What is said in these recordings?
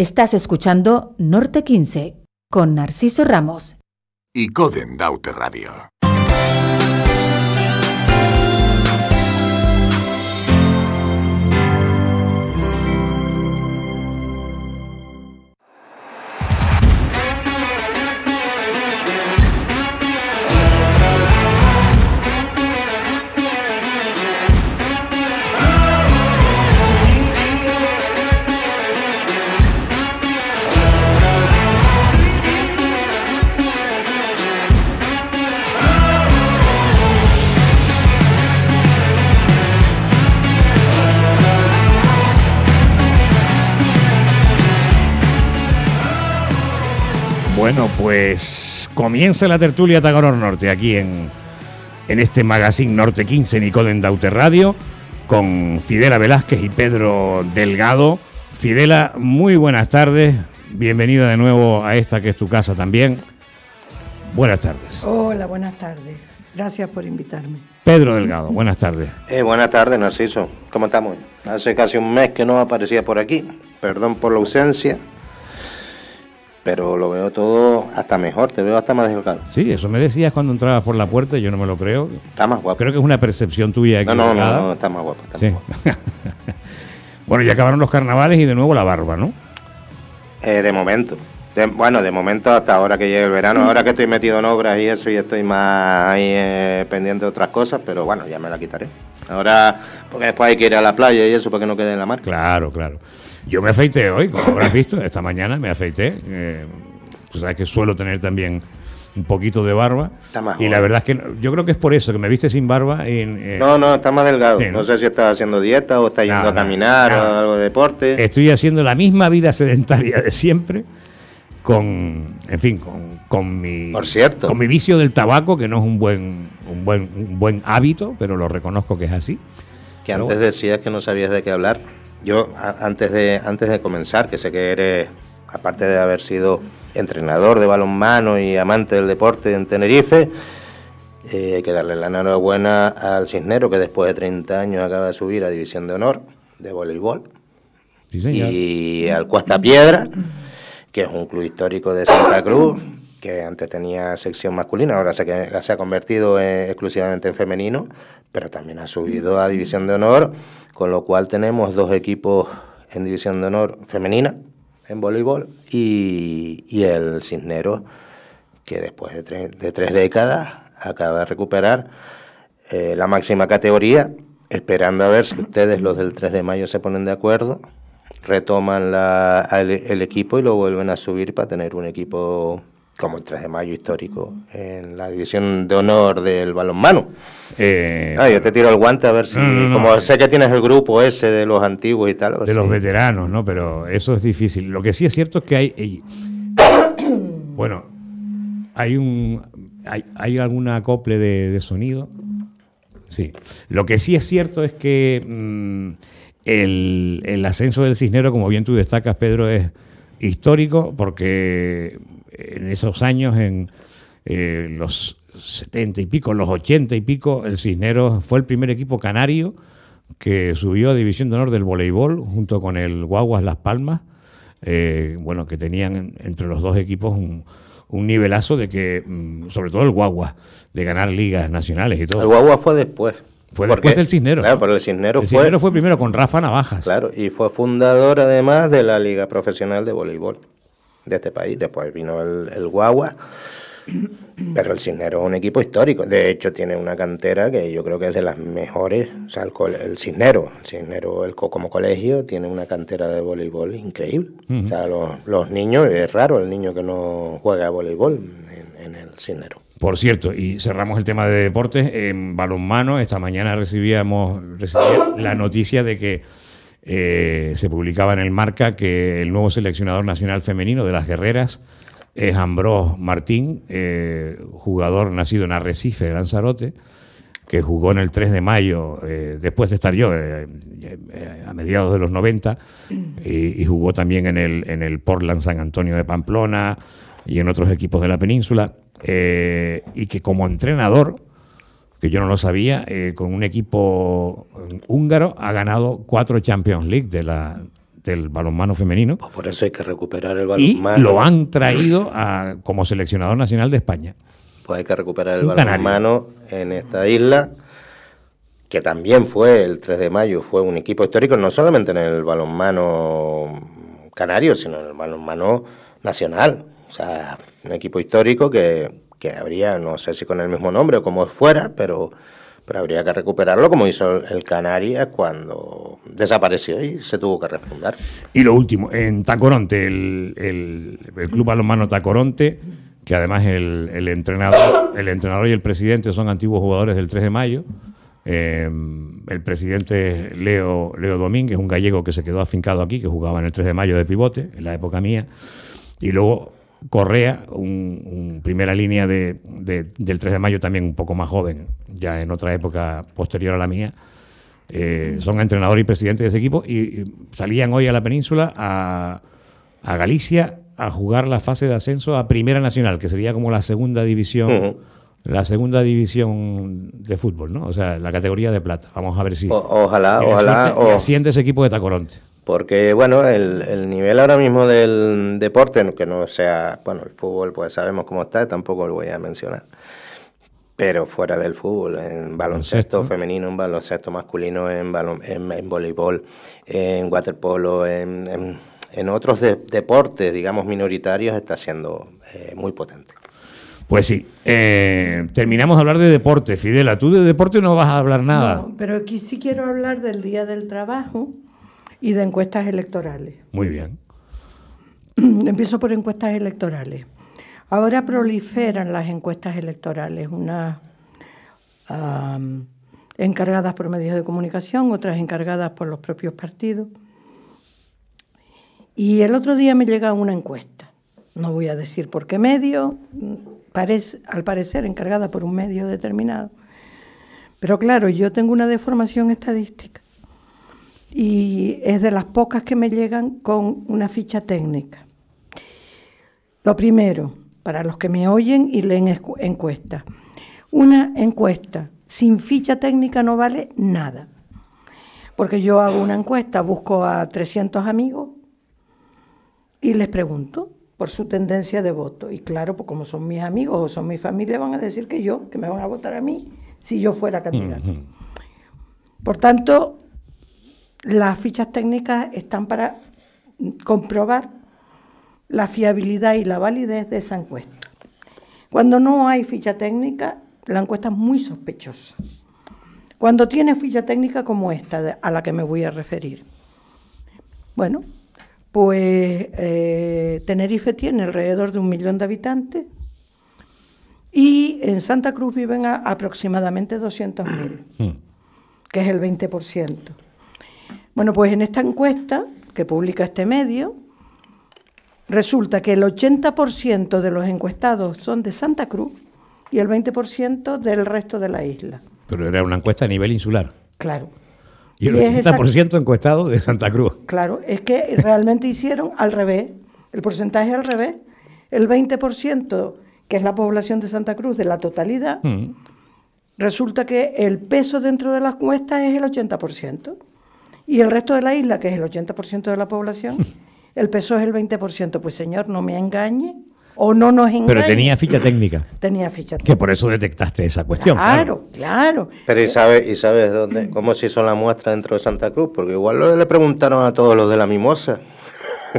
Estás escuchando Norte 15 con Narciso Ramos y Coden Daute Radio. Bueno, pues comienza la tertulia Taganor Norte aquí en, en este magazine Norte 15 en Daute Radio con Fidela Velázquez y Pedro Delgado. Fidela, muy buenas tardes. Bienvenida de nuevo a esta que es tu casa también. Buenas tardes. Hola, buenas tardes. Gracias por invitarme. Pedro Delgado, buenas tardes. Eh, buenas tardes, Narciso. ¿Cómo estamos? Hace casi un mes que no aparecía por aquí. Perdón por la ausencia pero lo veo todo hasta mejor, te veo hasta más delgado. Sí, eso me decías cuando entrabas por la puerta yo no me lo creo. Está más guapo. Creo que es una percepción tuya. No, no, no, está más guapo. bueno, ya acabaron los carnavales y de nuevo la barba, ¿no? Eh, de momento. bueno, de momento hasta ahora que llegue el verano, ahora que estoy metido en obras y eso y estoy más ahí eh, pendiente de otras cosas, pero bueno, ya me la quitaré. Ahora, porque después hay que ir a la playa y eso para que no quede en la mar. Claro, claro. Yo me afeité hoy, como habrás visto, esta mañana me afeité. Eh, sabes que suelo tener también un poquito de barba. y la verdad es que yo creo que es por eso, que me viste sin barba. Eh, no, no, está más delgado. ¿no? sé si estás haciendo dieta o estás yendo a caminar o algo de deporte. Estoy haciendo la misma vida sedentaria de siempre con, en fin, con, mi por cierto. con mi vicio del tabaco, que no es un buen, un buen, un buen hábito, pero lo reconozco que es así. Que antes decías que no sabías de qué hablar. Yo, antes de, antes de comenzar, que sé que eres, aparte de haber sido entrenador de balonmano y amante del deporte en Tenerife, eh, hay que darle la enhorabuena al Cisnero, que después de 30 años acaba de subir a División de Honor de voleibol. Y al Cuesta Piedra, que es un club histórico de Santa Cruz, que antes tenía sección masculina, ahora se, ha convertido eh, exclusivamente en femenino, pero también ha subido a División de Honor con lo cual tenemos dos equipos en división de honor femenina en voleibol y, el Cisneros, que después de, de tres décadas acaba de recuperar eh, la máxima categoría, esperando a ver si ustedes los del 3 de mayo se ponen de acuerdo, retoman el equipo y lo vuelven a subir para tener un equipo como el 3 de mayo histórico en la división de honor del balonmano. Eh, ah, yo te tiro el guante a ver si. como sé que tienes el grupo ese de los antiguos y tal. De los veteranos, ¿no? Pero eso es difícil. Lo que sí es cierto es que hay. bueno, hay un. Hay, algún acople de, sonido. Sí. Lo que sí es cierto es que mm, el, el ascenso del Cisnero, como bien tú destacas, Pedro, es histórico porque en esos años, en eh, los 70 y pico, los 80 y pico, el Cisneros fue el primer equipo canario que subió a División de Honor del voleibol junto con el Guaguas Las Palmas, eh, bueno, que tenían entre los dos equipos un, nivelazo de que, mm, sobre todo el Guaguas, de ganar ligas nacionales y todo. El Guaguas fue después. Fue después del Cisneros. Claro, pero el Cisneros, el Cisneros fue primero con Rafa Navajas. Claro, y fue fundador además de la Liga Profesional de Voleibol de este país. Después vino el, Guagua. Pero el Cisnero es un equipo histórico. De hecho, tiene una cantera que yo creo que es de las mejores. O sea, el, el Cisnero el como colegio, tiene una cantera de voleibol increíble. O sea, los, niños, es raro el niño que no juega voleibol en, el Cisnero Por cierto, y cerramos el tema de deportes. En balonmano, esta mañana recibíamos la noticia de que eh, se publicaba en el Marca que el nuevo seleccionador nacional femenino de las guerreras es Ambrós Martín, eh, jugador nacido en Arrecife, de Lanzarote, que jugó en el 3 de mayo, eh, después de estar yo, a mediados de los 90, y, jugó también en el, en el Portland San Antonio de Pamplona y en otros equipos de la península, y que como entrenador que yo no lo sabía, eh, con un equipo eh, húngaro, ha ganado cuatro Champions League de la, del balonmano femenino. Pues por eso hay que recuperar el balonmano. Y lo han traído como seleccionador nacional de España. Pues hay que recuperar el balonmano en esta isla, que también fue el 3 de mayo, fue un equipo histórico, no solamente en el balonmano canario, sino en el balonmano nacional. O sea, un equipo histórico que que habría, no sé si con el mismo nombre o como fuera, pero, pero habría que recuperarlo como hizo el Canarias cuando desapareció y se tuvo que refundar. Y lo último, en Tacoronte, el, Club Balonmano Tacoronte, que además el, entrenador, el entrenador y el presidente son antiguos jugadores del 3 de mayo. Eh, el presidente Leo, Leo Domínguez, un gallego que se quedó afincado aquí, que jugaba en el 3 de mayo de pivote, en la época mía. Y luego Correa, un, primera línea del 3 de mayo también un poco más joven, ya en otra época posterior a la mía, eh, son entrenador y presidente de ese equipo y, salían hoy a la península, a, Galicia, a jugar la fase de ascenso a Primera Nacional, que sería como la segunda división. La segunda división de fútbol, ¿no? O sea, la categoría de plata. Vamos a ver si. ojalá, ojalá. asciende ese equipo de Tacoronte. Porque, bueno, el, nivel ahora mismo del deporte, que no sea, bueno, el fútbol, pues sabemos cómo está, tampoco lo voy a mencionar. Pero fuera del fútbol, en baloncesto femenino, en baloncesto masculino, en, en, voleibol, en waterpolo, en, en, otros deportes, digamos, minoritarios, está siendo eh, muy potente. Pues sí, eh, terminamos de hablar de deporte. Fidela, tú de deporte no vas a hablar nada. pero aquí sí quiero hablar del Día del Trabajo, y de encuestas electorales. Muy bien. Empiezo por encuestas electorales. Ahora proliferan las encuestas electorales, unas encargadas por medios de comunicación, otras encargadas por los propios partidos. Y el otro día me llega una encuesta, no voy a decir por qué medio, al parecer encargada por un medio determinado. Pero claro, yo tengo una deformación estadística y es de las pocas que me llegan con una ficha técnica. Lo primero, para los que me oyen y leen encuestas, una encuesta sin ficha técnica no vale nada. Porque yo hago una encuesta, busco a 300 amigos y les pregunto por su tendencia de voto. Y claro, pues como son mis amigos o son mi familia, van a decir que yo, que me van a votar a mí si yo fuera candidato. Por tanto, las fichas técnicas están para comprobar la fiabilidad y la validez de esa encuesta. Cuando no hay ficha técnica, la encuesta es muy sospechosa. Cuando tiene ficha técnica como esta a la que me voy a referir, bueno, pues eh, Tenerife tiene alrededor de un millón de habitantes y en Santa Cruz viven aproximadamente 200.000, mm. que es el 20%. Bueno, pues en esta encuesta que publica este medio, resulta que el 80% de los encuestados son de Santa Cruz y el 20% del resto de la isla. Pero era una encuesta a nivel insular. Claro. Y el 80% encuestado de Santa Cruz. Claro, es que realmente hicieron al revés, el porcentaje al revés. El 20%, que es la población de Santa Cruz, de la totalidad, mm. resulta que el peso dentro de la encuesta es el 80%. Y el resto de la isla, que es el 80% de la población, el peso es el 20%. Pues señor, no me engañe o no nos engañe. Pero tenía ficha técnica. Tenía ficha técnica. Que por eso detectaste esa cuestión. Claro, claro. Pero ¿y sabes, ¿y sabes dónde? ¿Cómo se hizo la muestra dentro de Santa Cruz? Porque igual lo le preguntaron a todos los de la mimosa.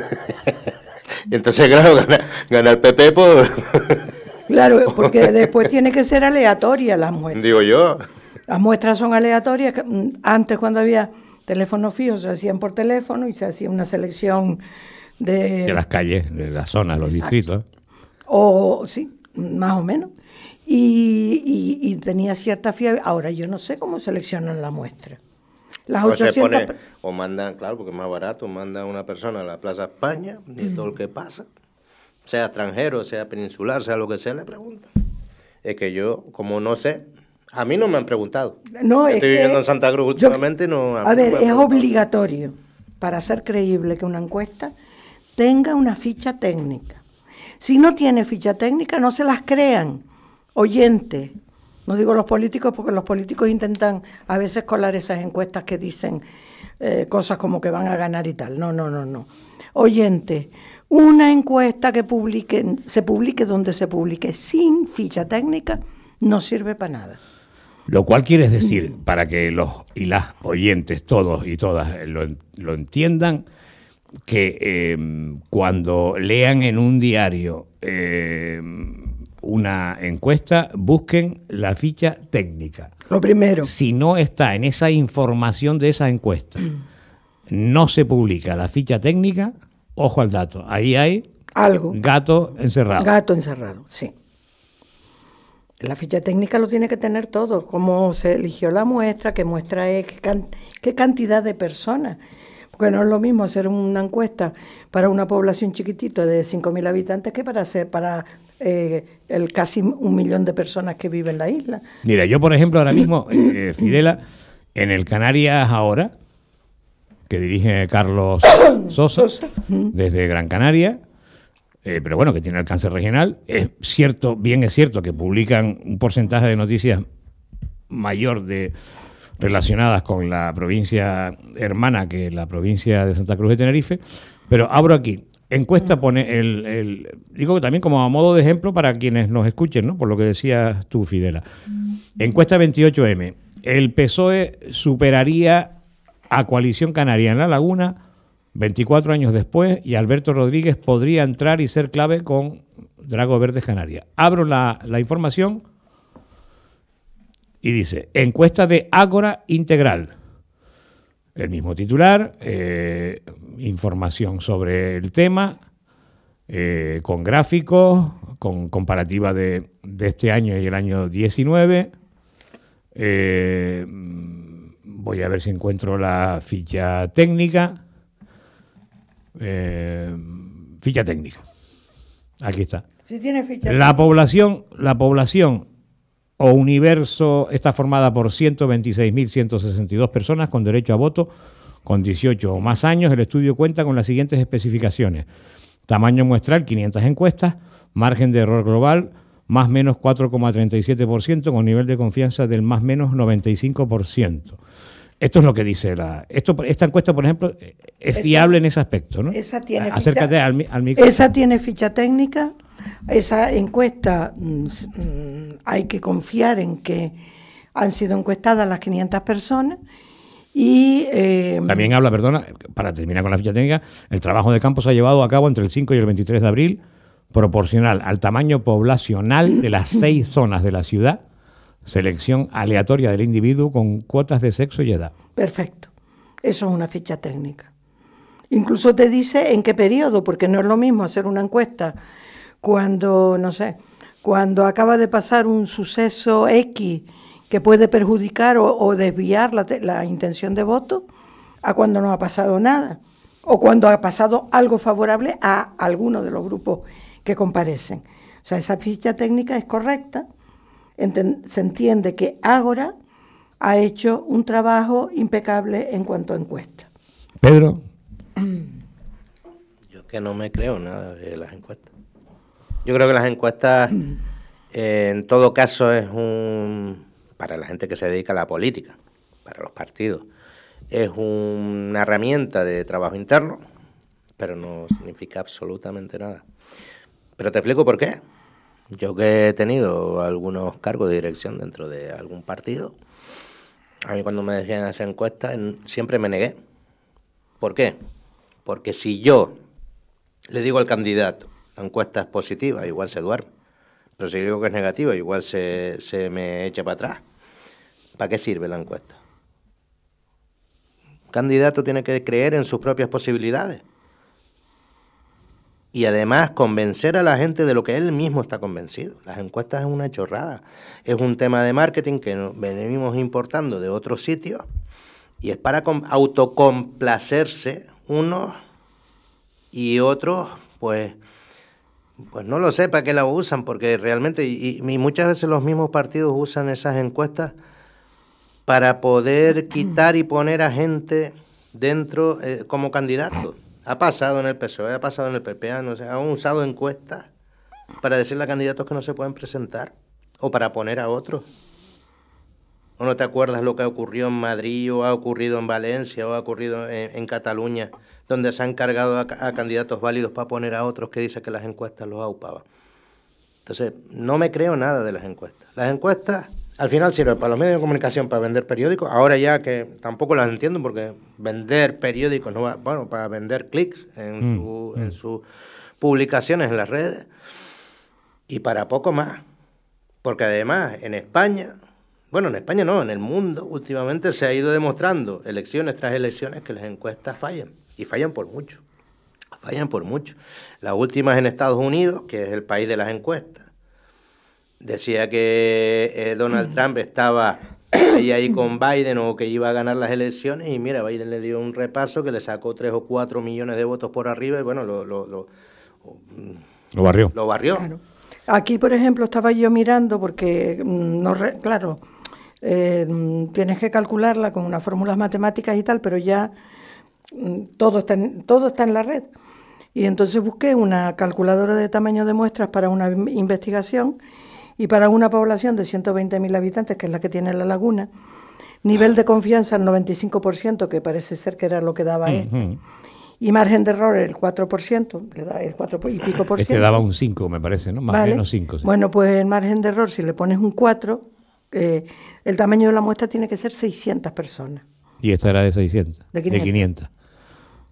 y entonces, claro, gana, gana el PP claro, porque después tiene que ser aleatoria las muestras. Digo yo. Las muestras son aleatorias. Mm, antes cuando había teléfonos fijos se hacían por teléfono y se hacía una selección de... De las calles, de las zonas, los distritos. O sí, más o menos. Y, tenía cierta fiebre. Ahora yo no sé cómo seleccionan la muestra. Las 800... o mandan, claro, porque es más barato, mandan una persona a la Plaza España de todo lo que pasa, sea extranjero, sea peninsular, sea lo que sea, le preguntan. Es que yo, como no sé, a mí no me han preguntado. No, Estoy viviendo en Santa Cruz últimamente. no, a, ver, es obligatorio para ser creíble que una encuesta tenga una ficha técnica. Si no tiene ficha técnica, no se las crean, oyentes. No digo los políticos porque los políticos intentan a veces colar esas encuestas que dicen eh, cosas como que van a ganar y tal. No, no, no, no. oyente, una encuesta que publique, se publique donde se publique sin ficha técnica no sirve para nada. Lo cual quiere decir, mm. para que los y las oyentes, todos y todas, lo, entiendan, que em, cuando lean en un diario em, una encuesta, busquen la ficha técnica. Lo primero. Si no está en esa información de esa encuesta, mm. no se publica la ficha técnica, ojo al dato, ahí hay algo. Gato encerrado. Gato encerrado, sí la ficha técnica lo tiene que tener todo, cómo se eligió la muestra, qué muestra es, qué, cantidad de personas. Porque no es lo mismo hacer una encuesta para una población chiquitita de 5.000 habitantes que para hacer para eh, el casi un millón de personas que viven en la isla. Mira, yo por ejemplo ahora mismo, eh, eh, Fidela, en el Canarias ahora, que dirige Carlos Sosa. desde Gran Canaria, eh, pero bueno, que tiene alcance regional. Es cierto, bien es cierto que publican un porcentaje de noticias mayor de relacionadas con la provincia hermana que la provincia de Santa Cruz de Tenerife, pero abro aquí. Encuesta pone el, digo que también como a modo de ejemplo para quienes nos escuchen, ¿no? Por lo que decías tú, Fidela. Mm. Encuesta 28M. El PSOE superaría a Coalición Canaria en La Laguna 24 años después, y Alberto Rodríguez podría entrar y ser clave con Drago Verdes Canarias. Abro la, información y dice, encuesta de Ágora Integral. El mismo titular, eh, información sobre el tema, eh, con gráficos, con comparativa de, este año y el año 19. Eh, voy a ver si encuentro la ficha técnica. Eh, ficha técnica. Aquí está. la población, la población o universo está formada por 126.162 personas con derecho a voto con 18 o más años. El estudio cuenta con las siguientes especificaciones. Tamaño muestral, 500 encuestas, margen de error global, más menos 4,37%, con nivel de confianza del más menos 95%. Esto es lo que dice la. Esto, esta encuesta, por ejemplo, eh, es fiable en ese aspecto, ¿no? Esa tiene ficha, al, al Esa tiene ficha técnica. Esa encuesta mm, mm, hay que confiar en que han sido encuestadas las 500 personas. Y, em, También habla, perdona, para terminar con la ficha técnica, el trabajo de campo se ha llevado a cabo entre el 5 y el 23 de abril, proporcional al tamaño poblacional de las seis zonas de la ciudad Selección aleatoria del individuo con cuotas de sexo y edad. Perfecto. Eso es una ficha técnica. Incluso te dice en qué periodo, porque no es lo mismo hacer una encuesta cuando, no sé, cuando acaba de pasar un suceso X que puede perjudicar o, desviar la, la, intención de voto, a cuando no ha pasado nada, o cuando ha pasado algo favorable a alguno de los grupos que comparecen. O sea, esa ficha técnica es correcta se entiende que Ágora ha hecho un trabajo impecable en cuanto a encuestas. Pedro. Yo que no me creo nada de las encuestas. Yo creo que las encuestas, eh, en todo caso, es un. para la gente que se dedica a la política, para los partidos, es una herramienta de trabajo interno, pero no significa absolutamente nada. Pero te explico por qué. Yo que he tenido algunos cargos de dirección dentro de algún partido, a mí cuando me decían hacer encuestas siempre me negué. ¿Por qué? Porque si yo le digo al candidato, la encuesta es positiva, igual se duerme. Pero si digo que es negativa, igual se, me echa para atrás. ¿Para qué sirve la encuesta? El candidato tiene que creer en sus propias posibilidades y además convencer a la gente de lo que él mismo está convencido. Las encuestas es una chorrada. Es un tema de marketing que venimos importando de otros sitios y es para autocomplacerse unos y otros, pues, pues no lo sé para qué la usan, porque realmente, y, muchas veces los mismos partidos usan esas encuestas para poder quitar y poner a gente dentro eh, como candidato. Ha pasado en el PSOE, ha pasado en el PP, han, usado encuestas para decirle a candidatos que no se pueden presentar o para poner a otros. ¿O no te acuerdas lo que ha ocurrió en Madrid o ha ocurrido en Valencia o ha ocurrido en, Cataluña, donde se han cargado a, candidatos válidos para poner a otros que dicen que las encuestas los aupaban? Entonces, no me creo nada de las encuestas. Las encuestas al final sirve para los medios de comunicación para vender periódicos. Ahora ya que tampoco las entiendo porque vender periódicos no va, bueno, para vender clics en, mm, su, en mm. sus publicaciones en las redes y para poco más. Porque además en España, bueno, en España no, en el mundo últimamente se ha ido demostrando elecciones tras elecciones que las encuestas fallan y fallan por mucho. Fallan por mucho. Las últimas en Estados Unidos, que es el país de las encuestas, decía que eh, Donald mm. Trump estaba ahí, ahí con Biden o que iba a ganar las elecciones y mira, Biden le dio un repaso que le sacó 3 o 4 millones de votos por arriba y bueno, lo... Lo, lo, mm, lo barrió. Lo barrió. Aquí, por ejemplo, estaba yo mirando porque, mm, no claro, eh, tienes que calcularla con unas fórmulas matemáticas y tal, pero ya todo está, todo está en la red. Y entonces busqué una calculadora de tamaño de muestras para una investigación y para una población de 120.000 habitantes, que es la que tiene la laguna, nivel de confianza el 95%, que parece ser que era lo que daba él, y margen de error el 4%, el 4 y pico por este ciento. Este daba un 5, me parece, ¿no? Más o menos 5. Bueno, pues el margen de error, si le pones un 4, eh, el tamaño de la muestra tiene que ser 600 personas. Y esta era de 600, de 500.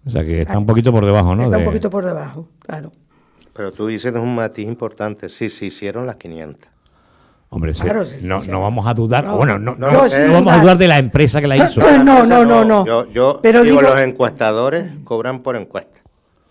O sea que está un poquito por debajo, ¿no? Está un poquito por debajo, claro. Pero tú dices es un matiz importante, sí, se hicieron las 500. Hombre, no, no, vamos a dudar, bueno, no, no, vamos a dudar de la empresa que la hizo. No, no, no, no. Yo, Pero digo, los encuestadores cobran por encuesta.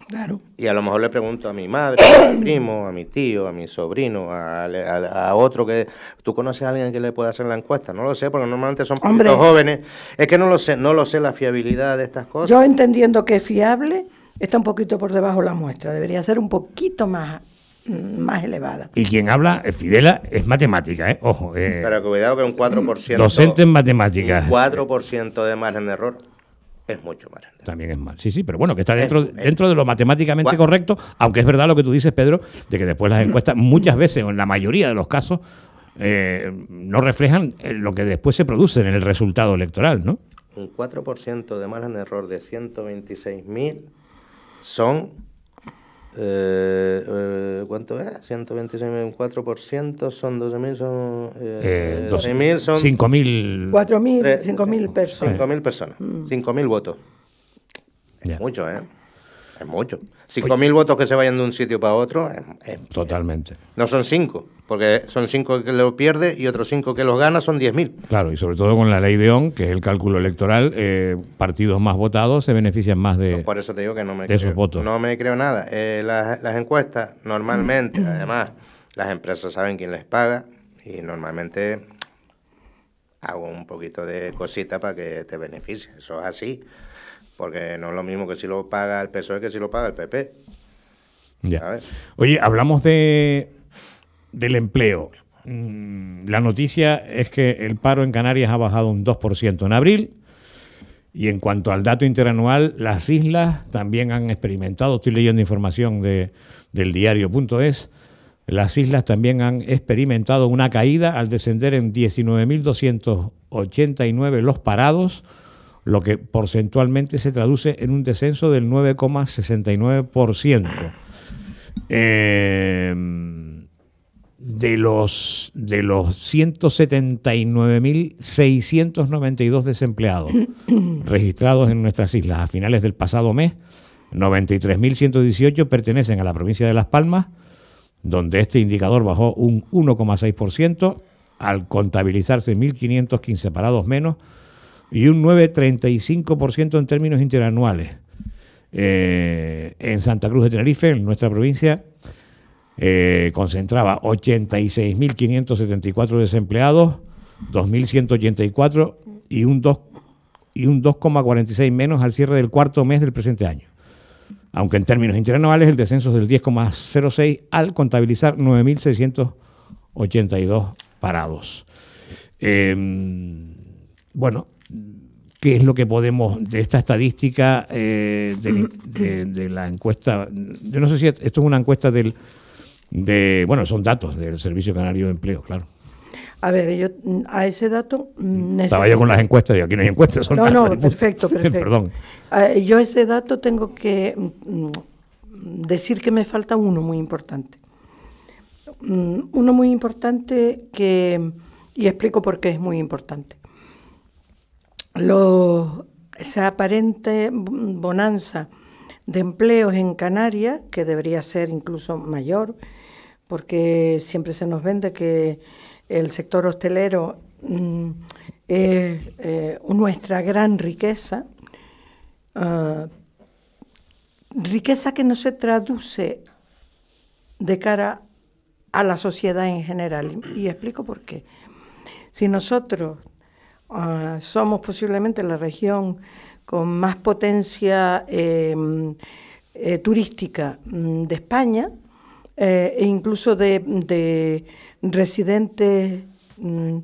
Claro. Y a lo mejor le pregunto a mi madre, a mi primo, a mi tío, a mi sobrino, a, otro que... ¿Tú conoces a alguien que le pueda hacer la encuesta? No lo sé, porque normalmente son los jóvenes. Es que no lo sé, no lo sé la fiabilidad de estas cosas. Yo entendiendo que es fiable, está un poquito por debajo la muestra. Debería ser un poquito más Mm, más elevada. Y quien habla, eh, Fidela, es matemática, ¿eh? Ojo. Eh, pero cuidado que un 4%. Docente en matemáticas. Un 4% de margen en error es mucho más También es mal, sí, sí, pero bueno, que está dentro, dentro de lo matemáticamente correcto, aunque es verdad lo que tú dices, Pedro, de que después las encuestas muchas veces, o en la mayoría de los casos, eh, no reflejan lo que después se produce en el resultado electoral, ¿no? Un 4% de margen en error de 126.000 son eh, eh, ¿Cuánto es? 126.000, 4% son 12.000, son. Eh, 12.000 eh, eh, son. 5.000. 4.000, 5.000 personas. 5.000 personas. Mm. 5.000 votos. Yeah. Mucho, ¿eh? es mucho. 5.000 pues votos que se vayan de un sitio para otro Totalmente. no son 5, porque son 5 que los pierde y otros 5 que los gana son 10.000. Claro, y sobre todo con la ley de ON, que es el cálculo electoral, eh, partidos más votados se benefician más de, por eso que no me creo, esos votos. No me creo nada. Eh, las, las encuestas, normalmente, además, las empresas saben quién les paga y normalmente hago un poquito de cosita para que te beneficie. Eso es así. Porque no es lo mismo que si lo paga el PSOE que si lo paga el PP. Ya. Oye, hablamos de, del empleo. Mm, la noticia es que el paro en Canarias ha bajado un 2% en abril. Y en cuanto al dato interanual, las islas también han experimentado, estoy leyendo información de, del diario.es, las islas también han experimentado una caída al descender en 19.289 los parados, lo que porcentualmente se traduce en un descenso del 9,69%. Eh, de los, de los 179.692 desempleados registrados en nuestras islas a finales del pasado mes, 93.118 pertenecen a la provincia de Las Palmas, donde este indicador bajó un 1,6% al contabilizarse 1.515 parados menos y un 9,35% en términos interanuales. Eh, en Santa Cruz de Tenerife, en nuestra provincia, eh, concentraba 86.574 desempleados, 2.184 y un 2 y un 2,46 menos al cierre del cuarto mes del presente año. Aunque en términos interanuales el descenso es del 10,06 al contabilizar 9.682 parados. Em, bueno, qué es lo que podemos de esta estadística eh, de, la encuesta. Yo no sé si esto es una encuesta del, de, bueno, son datos del Servicio Canario de Empleo, claro. A ver, yo a ese dato mm, estaba yo con las encuestas y aquí no hay encuestas. Son no, no, perfecto, perfecto. Perdón. Ah, yo ese dato tengo que mm, decir que me falta uno muy importante. Mm, uno muy importante que y explico por qué es muy importante esa aparente bonanza de empleos en Canarias, que debería ser incluso mayor, porque siempre se nos vende que el sector hostelero mm, es eh, nuestra gran riqueza, ah, riqueza que no se traduce de cara a la sociedad en general. Y explico por qué. Si nosotros Ah, somos posiblemente la región con más potencia em, eh, turística mm, de España eh, e incluso de, residentes mm,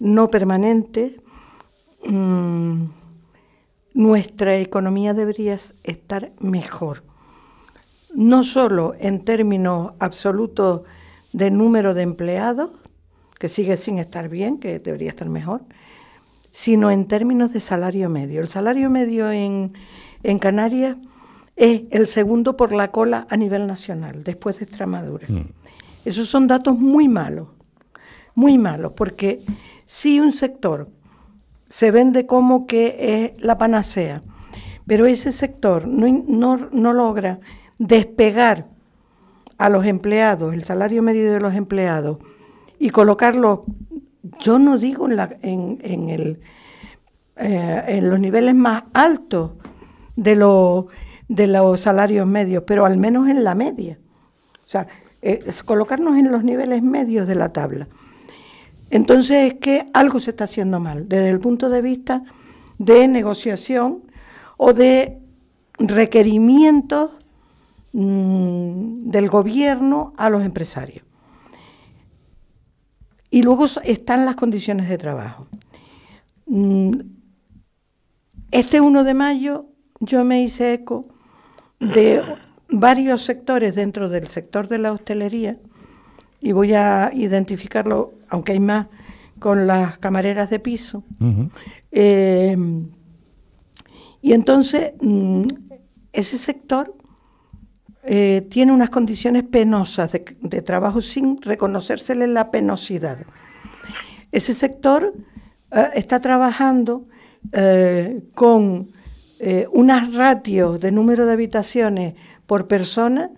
no permanentes. Mm, nuestra economía debería estar mejor, no solo en términos absolutos de número de empleados, que sigue sin estar bien, que debería estar mejor, sino en términos de salario medio. El salario medio en, Canarias es el segundo por la cola a nivel nacional, después de Extremadura. Mm. Esos son datos muy malos, muy malos, porque si un sector se vende como que es la panacea, pero ese sector no, no, no logra despegar a los empleados, el salario medio de los empleados, y colocarlo yo no digo en, eh, en, los niveles más altos de, los salarios medios, pero al menos en la media. O sea, eh, es colocarnos en los niveles medios de la tabla. Entonces es que algo se está haciendo mal desde el punto de vista de negociación o de requerimientos mm, del gobierno a los empresarios. Y luego están las condiciones de trabajo. Mm, este 1 de mayo yo me hice eco de varios sectores dentro del sector de la hostelería y voy a identificarlo, aunque hay más, con las camareras de piso. Eh, y entonces mm, ese sector eh, tiene unas condiciones penosas de, trabajo sin reconocérsele la penosidad. Ese sector eh, está trabajando eh, con unas ratios de número de habitaciones por persona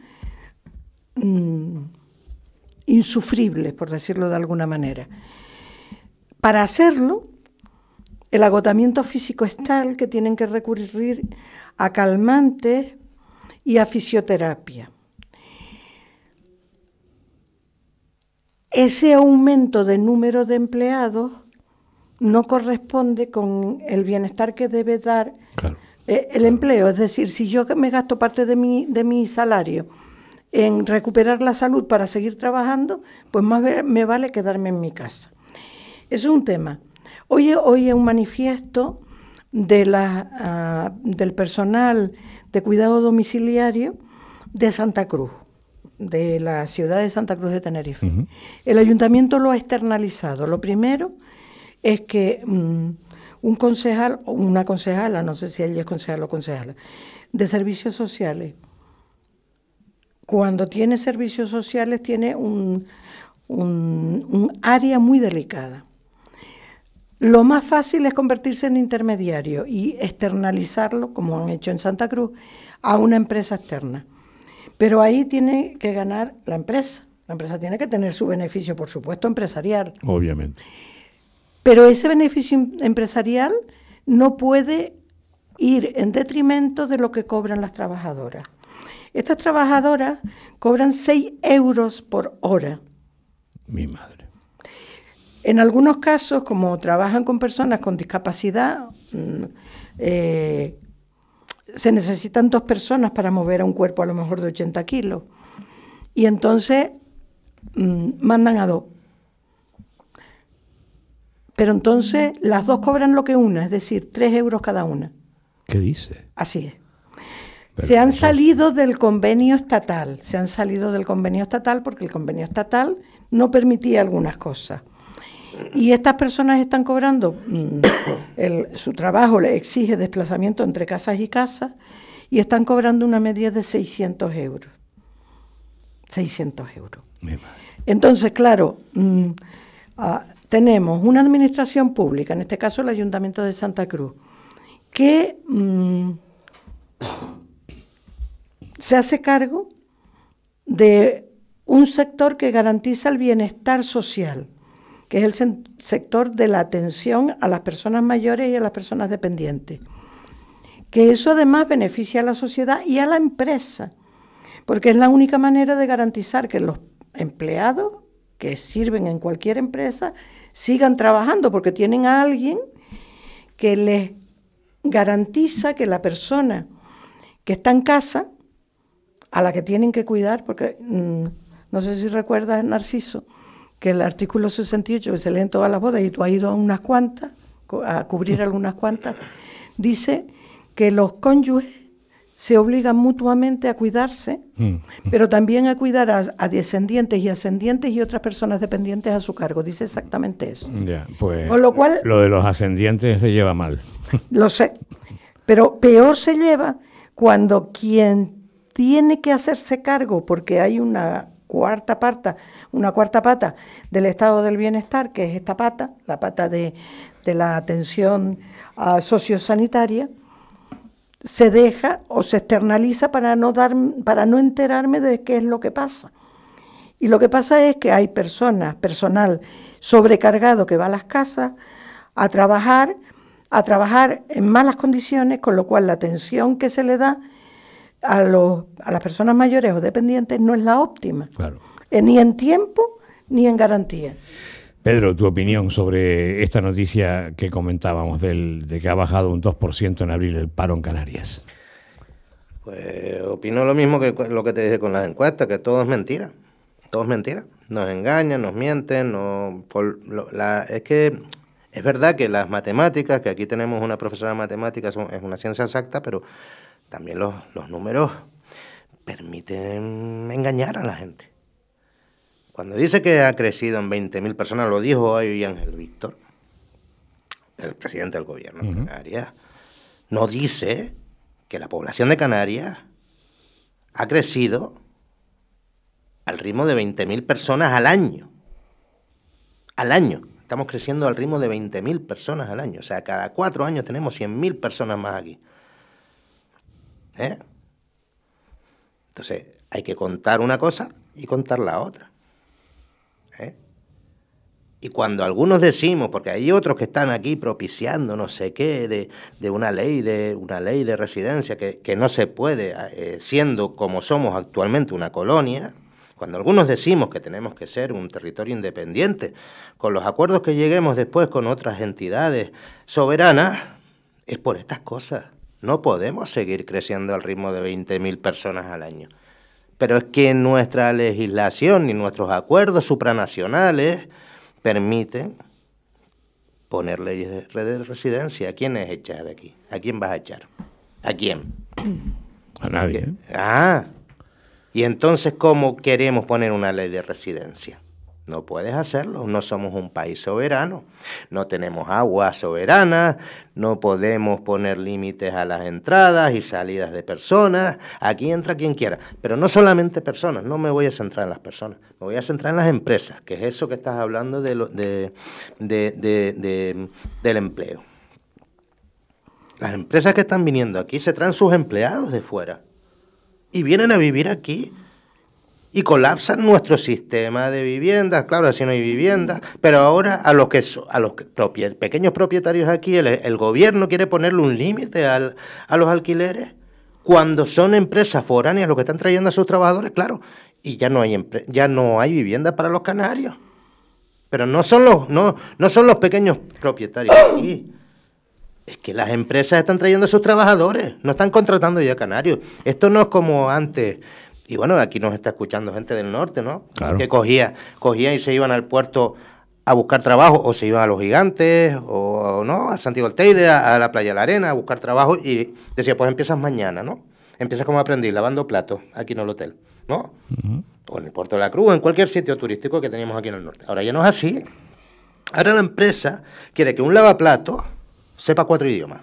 mm, insufribles, por decirlo de alguna manera. Para hacerlo, el agotamiento físico es tal que tienen que recurrir a calmantes, y a fisioterapia. Ese aumento de número de empleados no corresponde con el bienestar que debe dar eh, el empleo. Es decir, si yo me gasto parte de mi, de mi salario en recuperar la salud para seguir trabajando, pues más me vale quedarme en mi casa. es un tema. Hoy, hoy es un manifiesto de la, ah, del personal de cuidado domiciliario de Santa Cruz, de la ciudad de Santa Cruz de Tenerife. El ayuntamiento lo ha externalizado. Lo primero es que mm, un concejal o una concejala, no sé si ella es concejal o concejala, de servicios sociales, cuando tiene servicios sociales tiene un área muy delicada lo más fácil es convertirse en intermediario y externalizarlo, como han hecho en Santa Cruz, a una empresa externa. Pero ahí tiene que ganar la empresa. La empresa tiene que tener su beneficio, por supuesto, empresarial. Obviamente. Pero ese beneficio em-, empresarial no puede ir en detrimento de lo que cobran las trabajadoras. Estas trabajadoras cobran 6 euros por hora. Mi madre. En algunos casos, como trabajan con personas con discapacidad, mm, eh, se necesitan dos personas para mover a un cuerpo a lo mejor de 80 kilos. Y entonces mm, mandan a dos. Pero entonces las dos cobran lo que una, es decir, tres euros cada una. ¿Qué dice? Así es. se han salido del convenio estatal, se han salido del convenio estatal porque el convenio estatal no permitía algunas cosas. Y estas personas están cobrando, mm, su trabajo le exige desplazamiento entre casas y casas, y están cobrando una media de 600 euros. 600 euros. Entonces, claro, mm, ah, tenemos una administración pública, en este caso el Ayuntamiento de Santa Cruz, que mm, se hace cargo de un sector que garantiza el bienestar social que es el sector de la atención a las personas mayores y a las personas dependientes. Que eso además beneficia a la sociedad y a la empresa, porque es la única manera de garantizar que los empleados que sirven en cualquier empresa sigan trabajando, porque tienen a alguien que les garantiza que la persona que está en casa, a la que tienen que cuidar, porque mm, no sé si recuerdas, Narciso, que el artículo 68, que se lee en todas las bodas, y tú has ido a unas cuantas, a cubrir algunas cuantas, dice que los cónyuges se obligan mutuamente a cuidarse, mm. pero también a cuidar a, descendientes y ascendientes y otras personas dependientes a su cargo. Dice exactamente eso. Pues, Con lo cual... Lo de los ascendientes se lleva mal. Lo sé, pero peor se lleva cuando quien tiene que hacerse cargo, porque hay una cuarta pata, una cuarta pata del estado del bienestar, que es esta pata, la pata de, la atención ah, sociosanitaria, se deja o se externaliza para no, dar, para no enterarme de qué es lo que pasa. Y lo que pasa es que hay personas, personal sobrecargado que va a las casas a trabajar, a trabajar en malas condiciones, con lo cual la atención que se le da a, los, a las personas mayores o dependientes no es la óptima, claro. Eh, ni en tiempo ni en garantía. Pedro, tu opinión sobre esta noticia que comentábamos del, de que ha bajado un 2% en abril el paro en Canarias. Pues opino lo mismo que lo que te dije con las encuestas, que todo es mentira. Todo es mentira. Nos engañan, nos mienten. No, la, es que es verdad que las matemáticas, que aquí tenemos una profesora de matemáticas, es una ciencia exacta, pero también los, números permiten engañar a la gente. Cuando dice que ha crecido en 20.000 personas, lo dijo hoy Ángel Víctor, el presidente del gobierno de Canarias, no dice que la población de Canarias ha crecido al ritmo de 20.000 personas al año. Al año. Estamos creciendo al ritmo de 20.000 personas al año. O sea, cada cuatro años tenemos 100.000 personas más aquí. ¿eh? Entonces, hay que contar una cosa y contar la otra. ¿eh? Y cuando algunos decimos, porque hay otros que están aquí propiciando no sé qué, de, una ley, de una ley de residencia que, no se puede, eh, siendo como somos actualmente una colonia, cuando algunos decimos que tenemos que ser un territorio independiente, con los acuerdos que lleguemos después con otras entidades soberanas, es por estas cosas. No podemos seguir creciendo al ritmo de 20.000 personas al año. Pero es que nuestra legislación y nuestros acuerdos supranacionales permiten poner leyes de residencia. ¿A quién es echar de aquí? ¿A quién vas a echar? ¿A quién? A nadie. ¿eh? Ah. Y entonces, ¿cómo queremos poner una ley de residencia? No puedes hacerlo, no somos un país soberano, no tenemos agua soberana, no podemos poner límites a las entradas y salidas de personas, aquí entra quien quiera, pero no solamente personas, no me voy a centrar en las personas, me voy a centrar en las empresas, que es eso que estás hablando de del empleo. Las empresas que están viniendo aquí se traen sus empleados de fuera y vienen a vivir aquí y colapsan nuestro sistema de viviendas, claro, así no hay viviendas, pero ahora a los que a los pequeños propietarios aquí el, gobierno quiere ponerle un límite a los alquileres cuando son empresas foráneas los que están trayendo a sus trabajadores, claro, y ya no hay ya no hay vivienda para los canarios. Pero no son los no no son los pequeños propietarios aquí. Es que las empresas están trayendo a sus trabajadores, no están contratando ya canarios. Esto no es como antes, y bueno, aquí nos está escuchando gente del norte, ¿no? Claro. Que cogía, cogía y se iban al puerto a buscar trabajo, o se iban a los gigantes, o, no, a Santiago del Teide, a, la Playa de la Arena, a buscar trabajo, y decía, pues empiezas mañana, ¿no? Empiezas como aprendí, lavando platos aquí en el hotel, ¿no? O en el puerto de la Cruz, en cualquier sitio turístico que teníamos aquí en el norte. Ahora ya no es así. Ahora la empresa quiere que un lavaplatos sepa cuatro idiomas.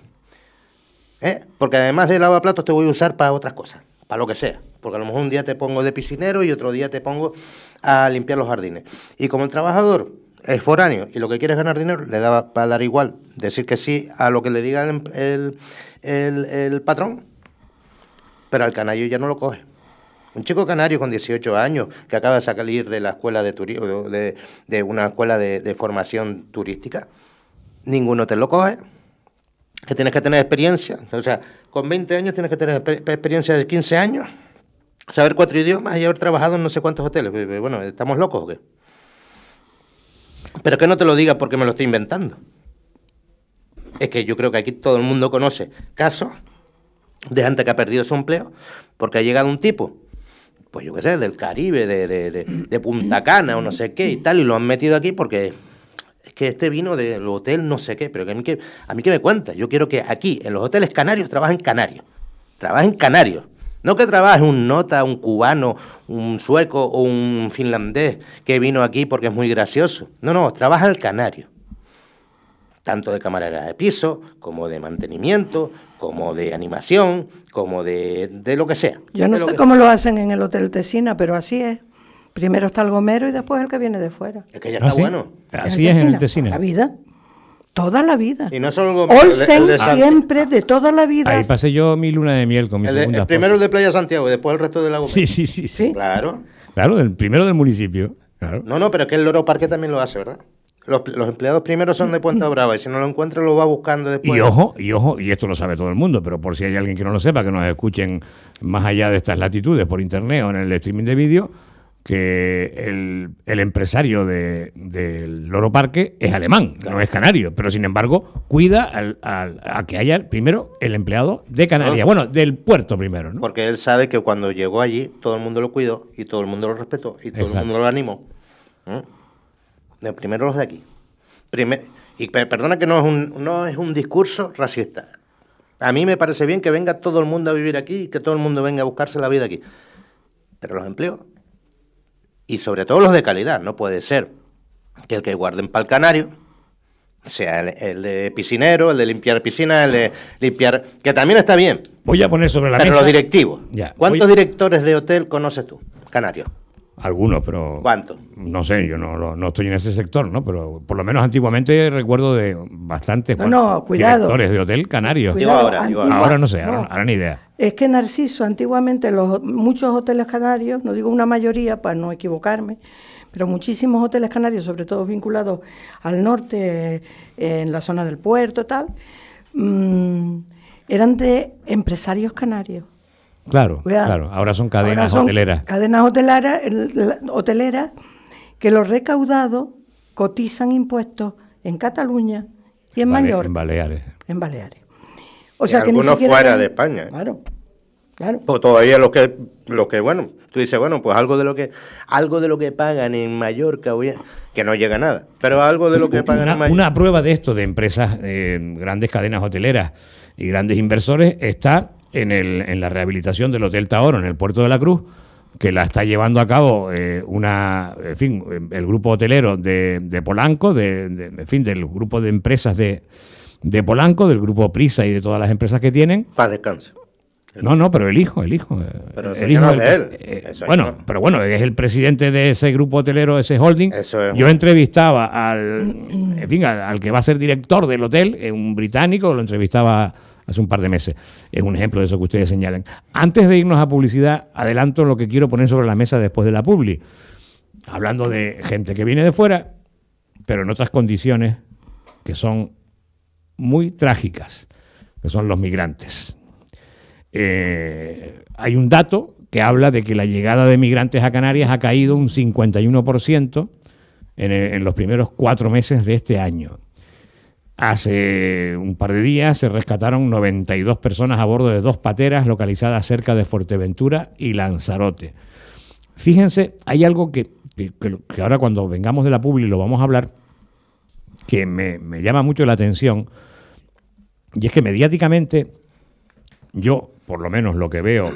¿eh? Porque además de lavaplatos te voy a usar para otras cosas para lo que sea. Porque a lo mejor un día te pongo de piscinero y otro día te pongo a limpiar los jardines. Y como el trabajador es foráneo y lo que quiere es ganar dinero, le da, para dar igual decir que sí a lo que le diga el, el, patrón, pero al canario ya no lo coge. Un chico canario con 18 años que acaba de salir de la escuela de, de, de una escuela de formación turística, ninguno te lo coge que tienes que tener experiencia. O sea, con 20 años tienes que tener experiencia de 15 años, saber cuatro idiomas y haber trabajado en no sé cuántos hoteles. Pues, pues, bueno, ¿estamos locos o qué? Pero que no te lo diga porque me lo estoy inventando. Es que yo creo que aquí todo el mundo conoce casos de gente que ha perdido su empleo porque ha llegado un tipo, pues yo qué sé, del Caribe, de Punta Cana o no sé qué y tal, y lo han metido aquí porque que este vino del hotel no sé qué, pero que a mí que, a mí me cuenta, yo quiero que aquí, en los hoteles canarios, trabajen canarios, trabajen canarios. No que trabaje un nota, un cubano, un sueco o un finlandés que vino aquí porque es muy gracioso. No, no, trabaja el canario. Tanto de camarera de piso, como de mantenimiento, como de animación, como de, lo que sea. Yo no sé cómo lo hacen en el Hotel Tesina, pero así es. Primero está el gomero y después el que viene de fuera. Es que ya ¿Ah, está bueno. Así es, en el cine. La vida. Toda la vida. Y no solo el gomero. Olsen siempre, de toda la vida. Ahí pasé yo mi luna de miel con mi el, el primero el de Playa Santiago y después el resto de la gomera. Sí, sí, sí, sí. Claro. Claro, el primero del municipio. No, no, pero es que el Loro Parque también lo hace, ¿verdad? Los, empleados primero son de Puente Brava y si no lo encuentra lo va buscando después. Y ojo, y ojo, y esto lo sabe todo el mundo, pero por si hay alguien que no lo sepa, que nos escuchen más allá de estas latitudes por internet o en el streaming de vídeo, que el, empresario del Loro Parque es alemán, no es canario, pero sin embargo cuida a que haya primero el empleado de Canarias, bueno, del puerto primero. Porque él sabe que cuando llegó allí todo el mundo lo cuidó y todo el mundo lo respetó y todo el mundo lo animó. Primero los de aquí. y perdona que no es, un, no es un discurso racista. A mí me parece bien que venga todo el mundo a vivir aquí y que todo el mundo venga a buscarse la vida aquí. Pero los empleos y sobre todo los de calidad. No puede ser que el que guarden para el canario sea el, de piscinero, el de limpiar piscina, el de limpiar... que también está bien. Voy a poner sobre la mesa... Pero los directivos. ¿Cuántos directores de hotel conoces tú, canario? Algunos, pero... ¿Cuántos? No sé, yo no, estoy en ese sector, ¿no? Pero por lo menos antiguamente recuerdo de bastantes no, no, cuidado. directores de hotel canarios. ahora, ahora. no sé, ahora ni idea. Es que Narciso, antiguamente los, muchos hoteles canarios, no digo una mayoría para no equivocarme, pero muchísimos hoteles canarios, sobre todo vinculados al norte, en la zona del puerto, tal, mm, eran de empresarios canarios. Claro, claro. Ahora son cadenas hoteleras. Cadenas hoteleras, que los recaudados cotizan impuestos en Cataluña y en Mallorca. En Baleares. En Baleares. O sea, que algunos fuera de España. Claro. Claro. O todavía lo que, lo que, bueno, tú dices, bueno, pues algo de lo que, algo de lo que pagan en Mallorca, que no llega nada, pero algo de lo que pagan en Mallorca. Una prueba de esto de empresas, eh, grandes cadenas hoteleras y grandes inversores está en, la rehabilitación del Hotel Taoro, en el puerto de la Cruz, que la está llevando a cabo eh, una, en fin, el grupo hotelero de, Polanco, en fin, del grupo de empresas de, de Polanco, del grupo Prisa y de todas las empresas que tienen. Para descanso. No, no, pero el hijo, el hijo. Eh, pero el hijo no él. Eh, bueno, pero bueno, es el presidente de ese grupo hotelero, ese holding. Yo entrevistaba al, en fin, al, al, que va a ser director del hotel, un británico, lo entrevistaba hace un par de meses. Es un ejemplo de eso que ustedes señalan. Antes de irnos a publicidad, adelanto lo que quiero poner sobre la mesa después de la publi. Hablando de gente que viene de fuera, pero en otras condiciones que son muy trágicas, que son los migrantes. Eh, hay un dato que habla de que la llegada de migrantes a Canarias ha caído un 51% eh, en, los primeros cuatro meses de este año. Hace un par de días se rescataron 92 personas a bordo de dos pateras localizadas cerca de Fuerteventura y Lanzarote. Fíjense, hay algo que, ahora cuando vengamos de la Publi lo vamos a hablar, que me llama mucho la atención, y es que mediáticamente, yo, por lo menos lo que veo,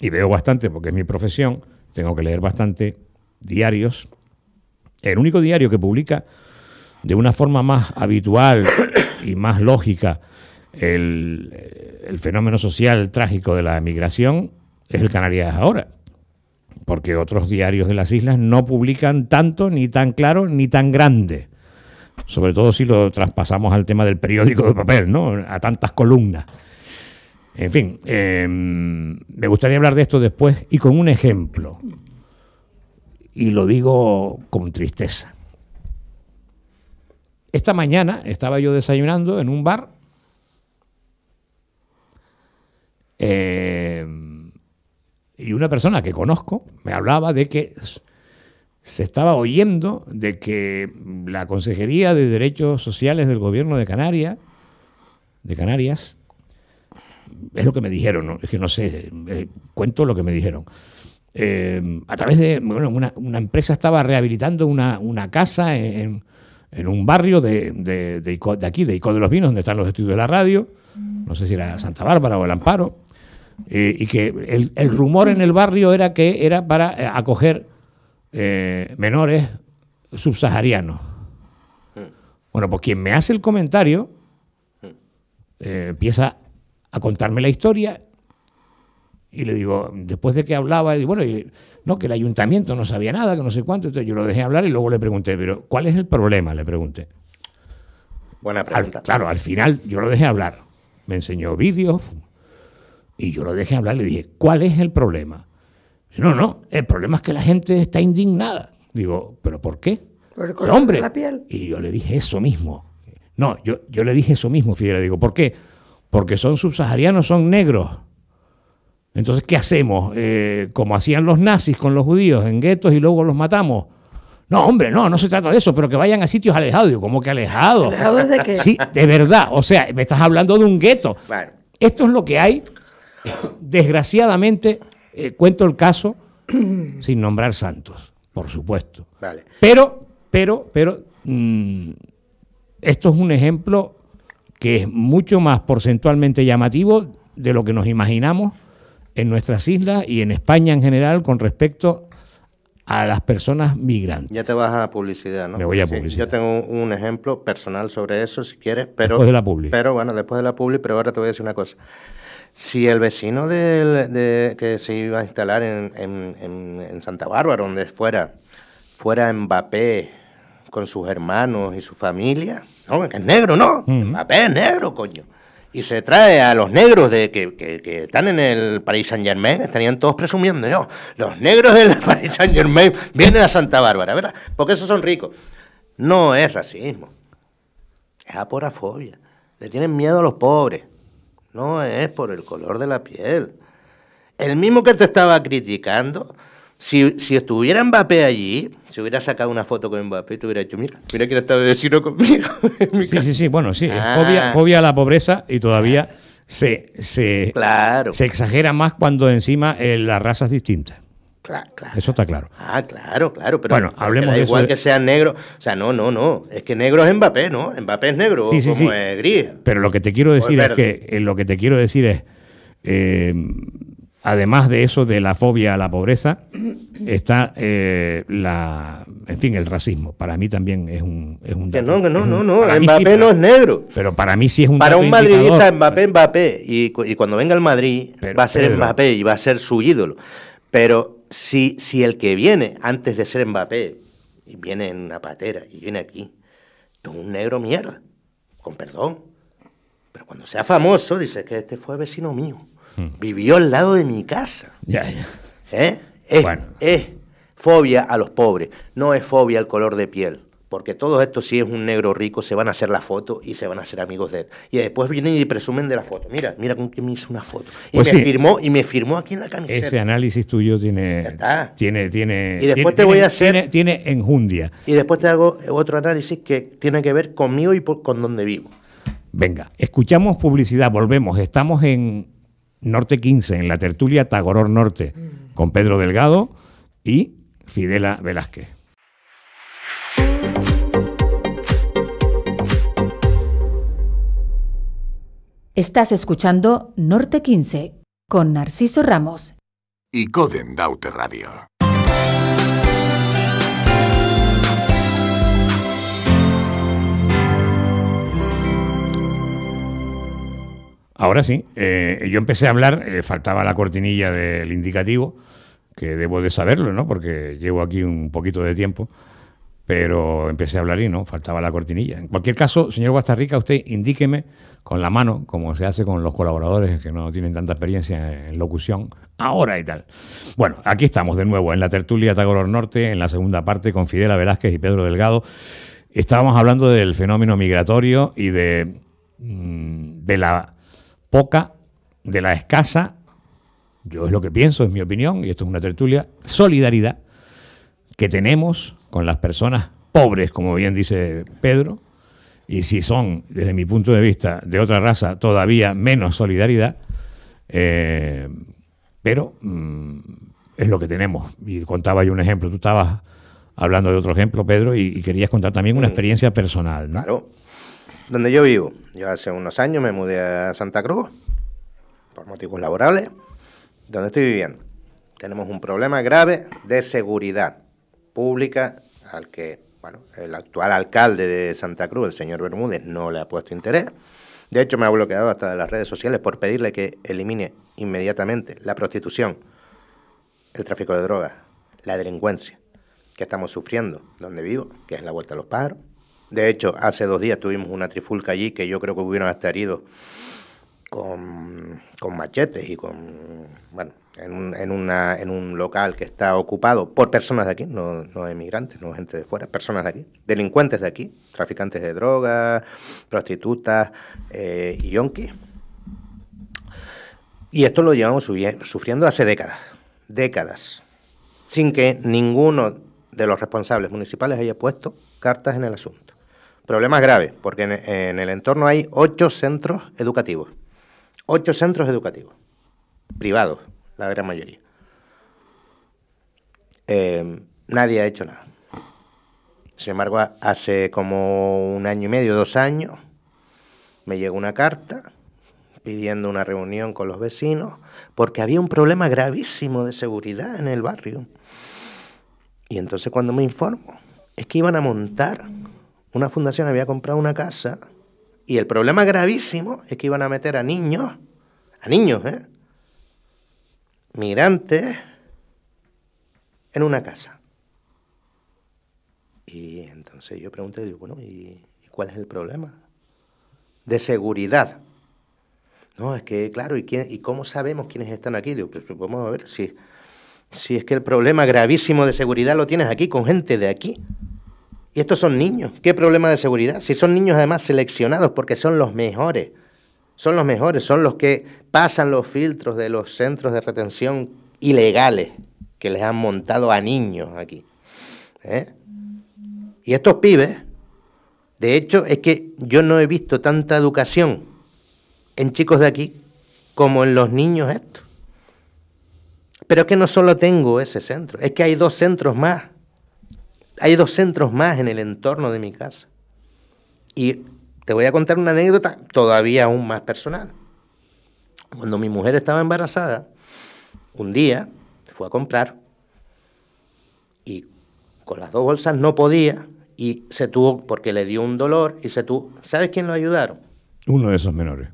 y veo bastante porque es mi profesión, tengo que leer bastante diarios. El único diario que publica de una forma más habitual y más lógica el, fenómeno social trágico de la emigración es el Canarias ahora porque otros diarios de las islas no publican tanto, ni tan claro, ni tan grande sobre todo si lo traspasamos al tema del periódico de papel, ¿no? A tantas columnas. En fin, em, me gustaría hablar de esto después y con un ejemplo. Y lo digo con tristeza. Esta mañana estaba yo desayunando en un bar. Em, y una persona que conozco me hablaba de que se estaba oyendo de que la Consejería de Derechos Sociales del Gobierno de Canarias, de Canarias, es lo que me dijeron, es que no sé, eh, cuento lo que me dijeron. Eh, a través de, bueno, una, empresa estaba rehabilitando una, casa en, un barrio de, de, aquí, de Ico de los Vinos, donde están los estudios de la radio, no sé si era Santa Bárbara o El Amparo, eh, y que el, el rumor en el barrio era que era para acoger eh, menores subsaharianos. Bueno, pues quien me hace el comentario eh, empieza a contarme la historia y le digo, después de que hablaba, bueno, no, que el ayuntamiento no sabía nada, que no sé cuánto, entonces yo lo dejé hablar y luego le pregunté, pero ¿cuál es el problema? Le pregunté. Buena pregunta. claro, al final yo lo dejé hablar. Me enseñó vídeos y yo lo dejé hablar, y le dije, ¿cuál es el problema? No, no, el problema es que la gente está indignada. Digo, ¿pero por qué? Porque el hombre. la piel. Y yo le dije eso mismo. No, yo, le dije eso mismo, Fidela. Digo, ¿por qué? Porque son subsaharianos, son negros. Entonces, ¿qué hacemos? Eh, como hacían los nazis con los judíos en guetos y luego los matamos. No, hombre, no, no se trata de eso, pero que vayan a sitios alejados. Digo, ¿cómo que alejados? ¿Alejados de qué? Sí, de verdad. O sea, me estás hablando de un gueto. Esto es lo que hay, desgraciadamente, eh, cuento el caso sin nombrar santos, por supuesto. Vale. Pero, pero, pero, mm, esto es un ejemplo que es mucho más porcentualmente llamativo de lo que nos imaginamos en nuestras islas y en España en general con respecto a las personas migrantes. Ya te vas a publicidad, ¿no? Me voy a publicidad. Yo tengo un, ejemplo personal sobre eso, si quieres, pero... Después de la publi. Pero bueno, después de la publi, pero ahora te voy a decir una cosa si el vecino de, que se iba a instalar en, Santa Bárbara, donde fuera, fuera Mbappé con sus hermanos y su familia, hombre, que es negro, no, Mbappé es negro, coño. Y se trae a los negros de que, están en el Paris Saint Germain, estarían todos presumiendo, no, los negros del Paris Saint Germain vienen a Santa Bárbara, ¿verdad? Porque esos son ricos. No es racismo, es aporafobia. Le tienen miedo a los pobres no es por el color de la piel. El mismo que te estaba criticando, si, estuviera Mbappé allí, si hubiera sacado una foto con Mbappé, te hubiera dicho, mira, mira quién está de conmigo. sí, sí, sí, bueno, sí, ah. la pobreza y todavía ah. se, se, se exagera más cuando encima eh, la raza es distinta. Claro, claro. Eso está claro. Ah, claro, claro. Pero bueno, hablemos igual que sean negro. O sea, no, no, no. Es que negro es Mbappé, ¿no? Mbappé es negro, como es gris. Pero lo que te quiero decir es, que eh, lo que te quiero decir es, eh, además de eso, de la fobia a la pobreza, está eh, la, en fin, el racismo. Para mí también es un, es no, no, no, Mbappé no es negro. Pero para mí sí es un. Para un madridista, Mbappé, Mbappé. Y, cuando venga al Madrid, va a ser Mbappé y va a ser su ídolo. Pero si, si el que viene antes de ser Mbappé, y viene en una patera, y viene aquí, es un negro mierda, con perdón, pero cuando sea famoso, dice que este fue vecino mío, hmm. vivió al lado de mi casa. ¿Eh? es fobia a los pobres, no es fobia al color de piel porque todos estos, si es un negro rico, se van a hacer la foto y se van a hacer amigos de él. Y después vienen y presumen de la foto. Mira, mira con quién me hizo una foto. Y pues me firmó, y me firmó aquí en la camiseta. Ese análisis tuyo tiene. Tiene, tiene. Y después te voy a hacer. Tiene, enjundia. Y después te hago otro análisis que tiene que ver conmigo y con dónde vivo. Venga, escuchamos publicidad, volvemos. Estamos en Norte 15, en la tertulia Tagoror Norte, mm. con Pedro Delgado y Fidela Velázquez. Estás escuchando Norte 15 con Narciso Ramos y Coden Radio. Ahora sí, eh, yo empecé a hablar, eh, faltaba la cortinilla del indicativo, que debo de saberlo, ¿no? Porque llevo aquí un poquito de tiempo pero empecé a hablar y no, faltaba la cortinilla. En cualquier caso, señor Guastarrica, usted indíqueme con la mano, como se hace con los colaboradores que no tienen tanta experiencia en locución, ahora y tal. Bueno, aquí estamos de nuevo en la tertulia Tagoror Norte, en la segunda parte con Fidela Velázquez y Pedro Delgado. Estábamos hablando del fenómeno migratorio y de, mm, de la poca, de la escasa, yo es lo que pienso, es mi opinión, y esto es una tertulia, solidaridad que tenemos con las personas pobres, como bien dice Pedro, y si son, desde mi punto de vista, de otra raza, todavía menos solidaridad, eh, pero mm, es lo que tenemos. Y contaba yo un ejemplo, tú estabas hablando de otro ejemplo, Pedro, y, querías contar también una mm. experiencia personal. Claro, donde yo vivo. Yo hace unos años me mudé a Santa Cruz, por motivos laborales, donde estoy viviendo. Tenemos un problema grave de seguridad pública al que bueno, el actual alcalde de Santa Cruz, el señor Bermúdez, no le ha puesto interés. De hecho, me ha bloqueado hasta las redes sociales por pedirle que elimine inmediatamente la prostitución, el tráfico de drogas, la delincuencia que estamos sufriendo donde vivo, que es en la Vuelta a los Pájaros. De hecho, hace dos días tuvimos una trifulca allí que yo creo que hubieron hasta herido con, con machetes y con, bueno, en un, local que está ocupado por personas de aquí, no, emigrantes, no gente de fuera, personas de aquí, delincuentes de aquí, traficantes de drogas, prostitutas eh, y yonkis. Y esto lo llevamos sufriendo hace décadas, décadas, sin que ninguno de los responsables municipales haya puesto cartas en el asunto. Problemas graves, porque en el entorno hay ocho centros educativos, ocho centros educativos privados la gran mayoría. Eh, nadie ha hecho nada. Sin embargo, hace como un año y medio, dos años, me llegó una carta pidiendo una reunión con los vecinos porque había un problema gravísimo de seguridad en el barrio. Y entonces cuando me informo, es que iban a montar, una fundación había comprado una casa y el problema gravísimo es que iban a meter a niños, a niños, ¿eh? migrantes en una casa. Y entonces yo pregunté, digo, bueno, ¿y, cuál es el problema? De seguridad. No, es que, claro, ¿y, y cómo sabemos quiénes están aquí? Digo, pues, pues vamos a ver si, si es que el problema gravísimo de seguridad lo tienes aquí, con gente de aquí. Y estos son niños. ¿Qué problema de seguridad? Si son niños además seleccionados porque son los mejores son los mejores, son los que pasan los filtros de los centros de retención ilegales que les han montado a niños aquí. ¿eh? Y estos pibes, de hecho, es que yo no he visto tanta educación en chicos de aquí como en los niños estos. Pero es que no solo tengo ese centro, es que hay dos centros más. Hay dos centros más en el entorno de mi casa. Y te voy a contar una anécdota todavía aún más personal. Cuando mi mujer estaba embarazada, un día fue a comprar y con las dos bolsas no podía y se tuvo, porque le dio un dolor y se tuvo. ¿Sabes quién lo ayudaron? Uno de esos menores.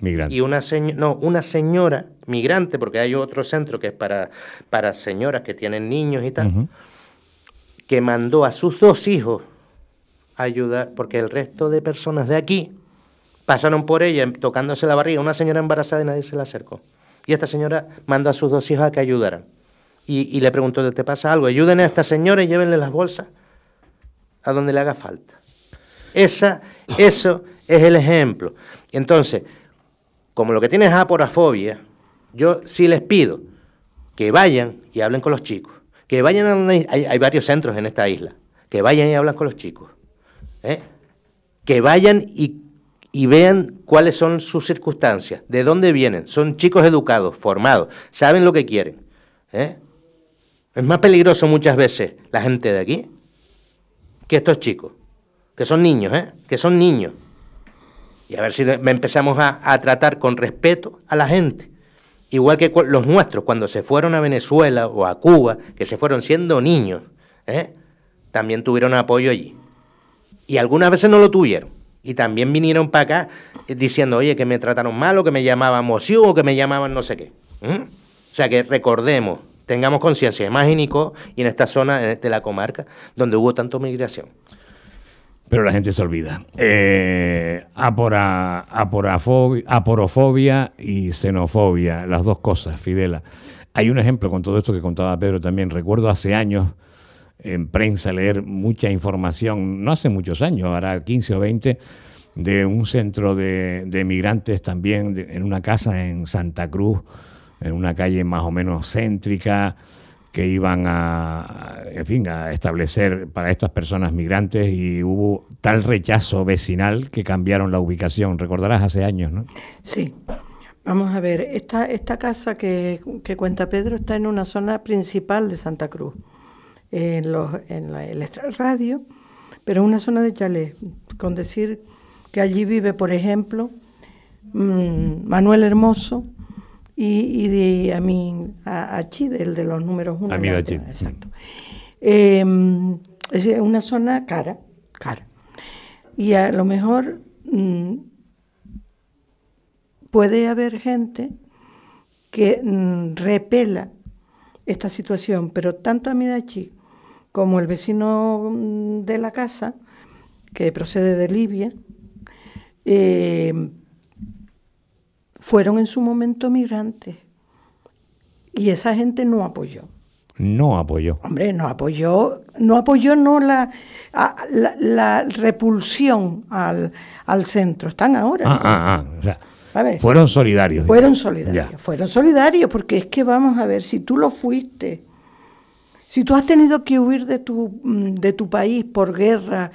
Migrante. Y una, no, una señora migrante, porque hay otro centro que es para, para señoras que tienen niños y tal, que mandó a sus dos hijos ayudar, porque el resto de personas de aquí pasaron por ella tocándose la barriga, una señora embarazada y nadie se la acercó. Y esta señora mandó a sus dos hijos a que ayudaran. Y, le preguntó, ¿te pasa algo? Ayuden a esta señora y llévenle las bolsas a donde le haga falta. Esa, eso es el ejemplo. Entonces, como lo que tiene es aporafobia, yo sí les pido que vayan y hablen con los chicos. Que vayan a donde hay, hay varios centros en esta isla. Que vayan y hablen con los chicos. ¿eh? que vayan y, vean cuáles son sus circunstancias, de dónde vienen. Son chicos educados, formados, saben lo que quieren. ¿eh? Es más peligroso muchas veces la gente de aquí que estos chicos, que son niños, ¿eh? que son niños. Y a ver si empezamos a, tratar con respeto a la gente. Igual que los nuestros, cuando se fueron a Venezuela o a Cuba, que se fueron siendo niños, también tuvieron apoyo allí. Y algunas veces no lo tuvieron. Y también vinieron para acá eh, diciendo, oye, que me trataron mal o que me llamaban moción o que me llamaban no sé qué. ¿Mm? O sea que recordemos, tengamos conciencia, más y en esta zona de la comarca donde hubo tanta migración. Pero la gente se olvida. Eh, aporofobia y xenofobia, las dos cosas, Fidela. Hay un ejemplo con todo esto que contaba Pedro también. Recuerdo hace años en prensa, leer mucha información, no hace muchos años, ahora 15 o 20, de un centro de, migrantes también, en una casa en Santa Cruz, en una calle más o menos céntrica, que iban a, en fin, a establecer para estas personas migrantes y hubo tal rechazo vecinal que cambiaron la ubicación, recordarás hace años, ¿no? Sí. Vamos a ver, esta, esta casa que cuenta Pedro está en una zona principal de Santa Cruz en, los, en la, el radio, pero una zona de chalés, con decir que allí vive, por ejemplo, mm, Manuel Hermoso y, a mí, a, el de los números uno. Amin a Exacto. Em, es una zona cara, cara. Y a lo mejor mm, puede haber gente que mm, repela esta situación, pero tanto a Amidachi como el vecino mm, de la casa, que procede de Libia, eh, fueron en su momento migrantes. Y esa gente no apoyó. No apoyó. Hombre, no apoyó, no apoyó no la, la, repulsión al, centro. Están ahora. Ah, ah, ah fueron solidarios. Fueron solidarios, fueron solidarios, porque es que vamos a ver, si tú lo fuiste si tú has tenido que huir de tu, mm, de tu país por guerra,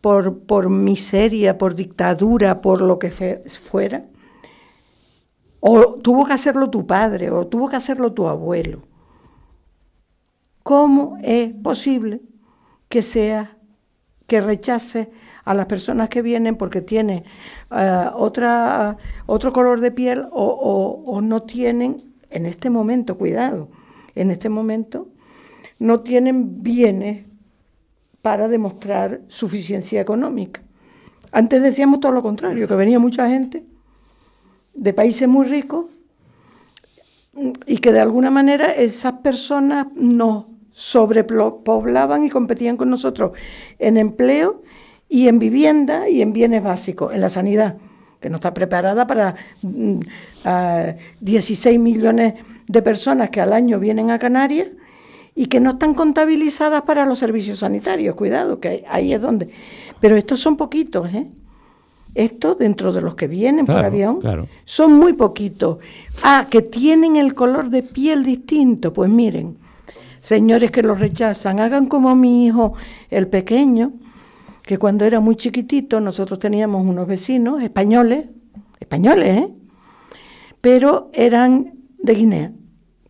por, miseria, por dictadura, por lo que fuera, o tuvo que hacerlo tu padre, o tuvo que hacerlo tu abuelo, ¿cómo es posible que sea que rechace a las personas que vienen porque tienen ah, otra, otro color de piel o no tienen en este momento, cuidado, en este momento no tienen bienes para demostrar suficiencia económica. Antes decíamos todo lo contrario, que venía mucha gente de países muy ricos y que de alguna manera esas personas nos sobrepoblaban y competían con nosotros en empleo y en vivienda y en bienes básicos, en la sanidad, que no está preparada para 16 mm, millones de personas que al año vienen a Canarias y que no están contabilizadas para los servicios sanitarios. Cuidado, que ahí es donde. Pero estos son poquitos, ¿eh? Estos, dentro de los que vienen por avión, son muy poquitos. Ah, que tienen el color de piel distinto. Pues miren, señores que los rechazan, hagan como mi hijo, el pequeño, que cuando era muy chiquitito nosotros teníamos unos vecinos españoles, españoles, ¿eh? pero eran de Guinea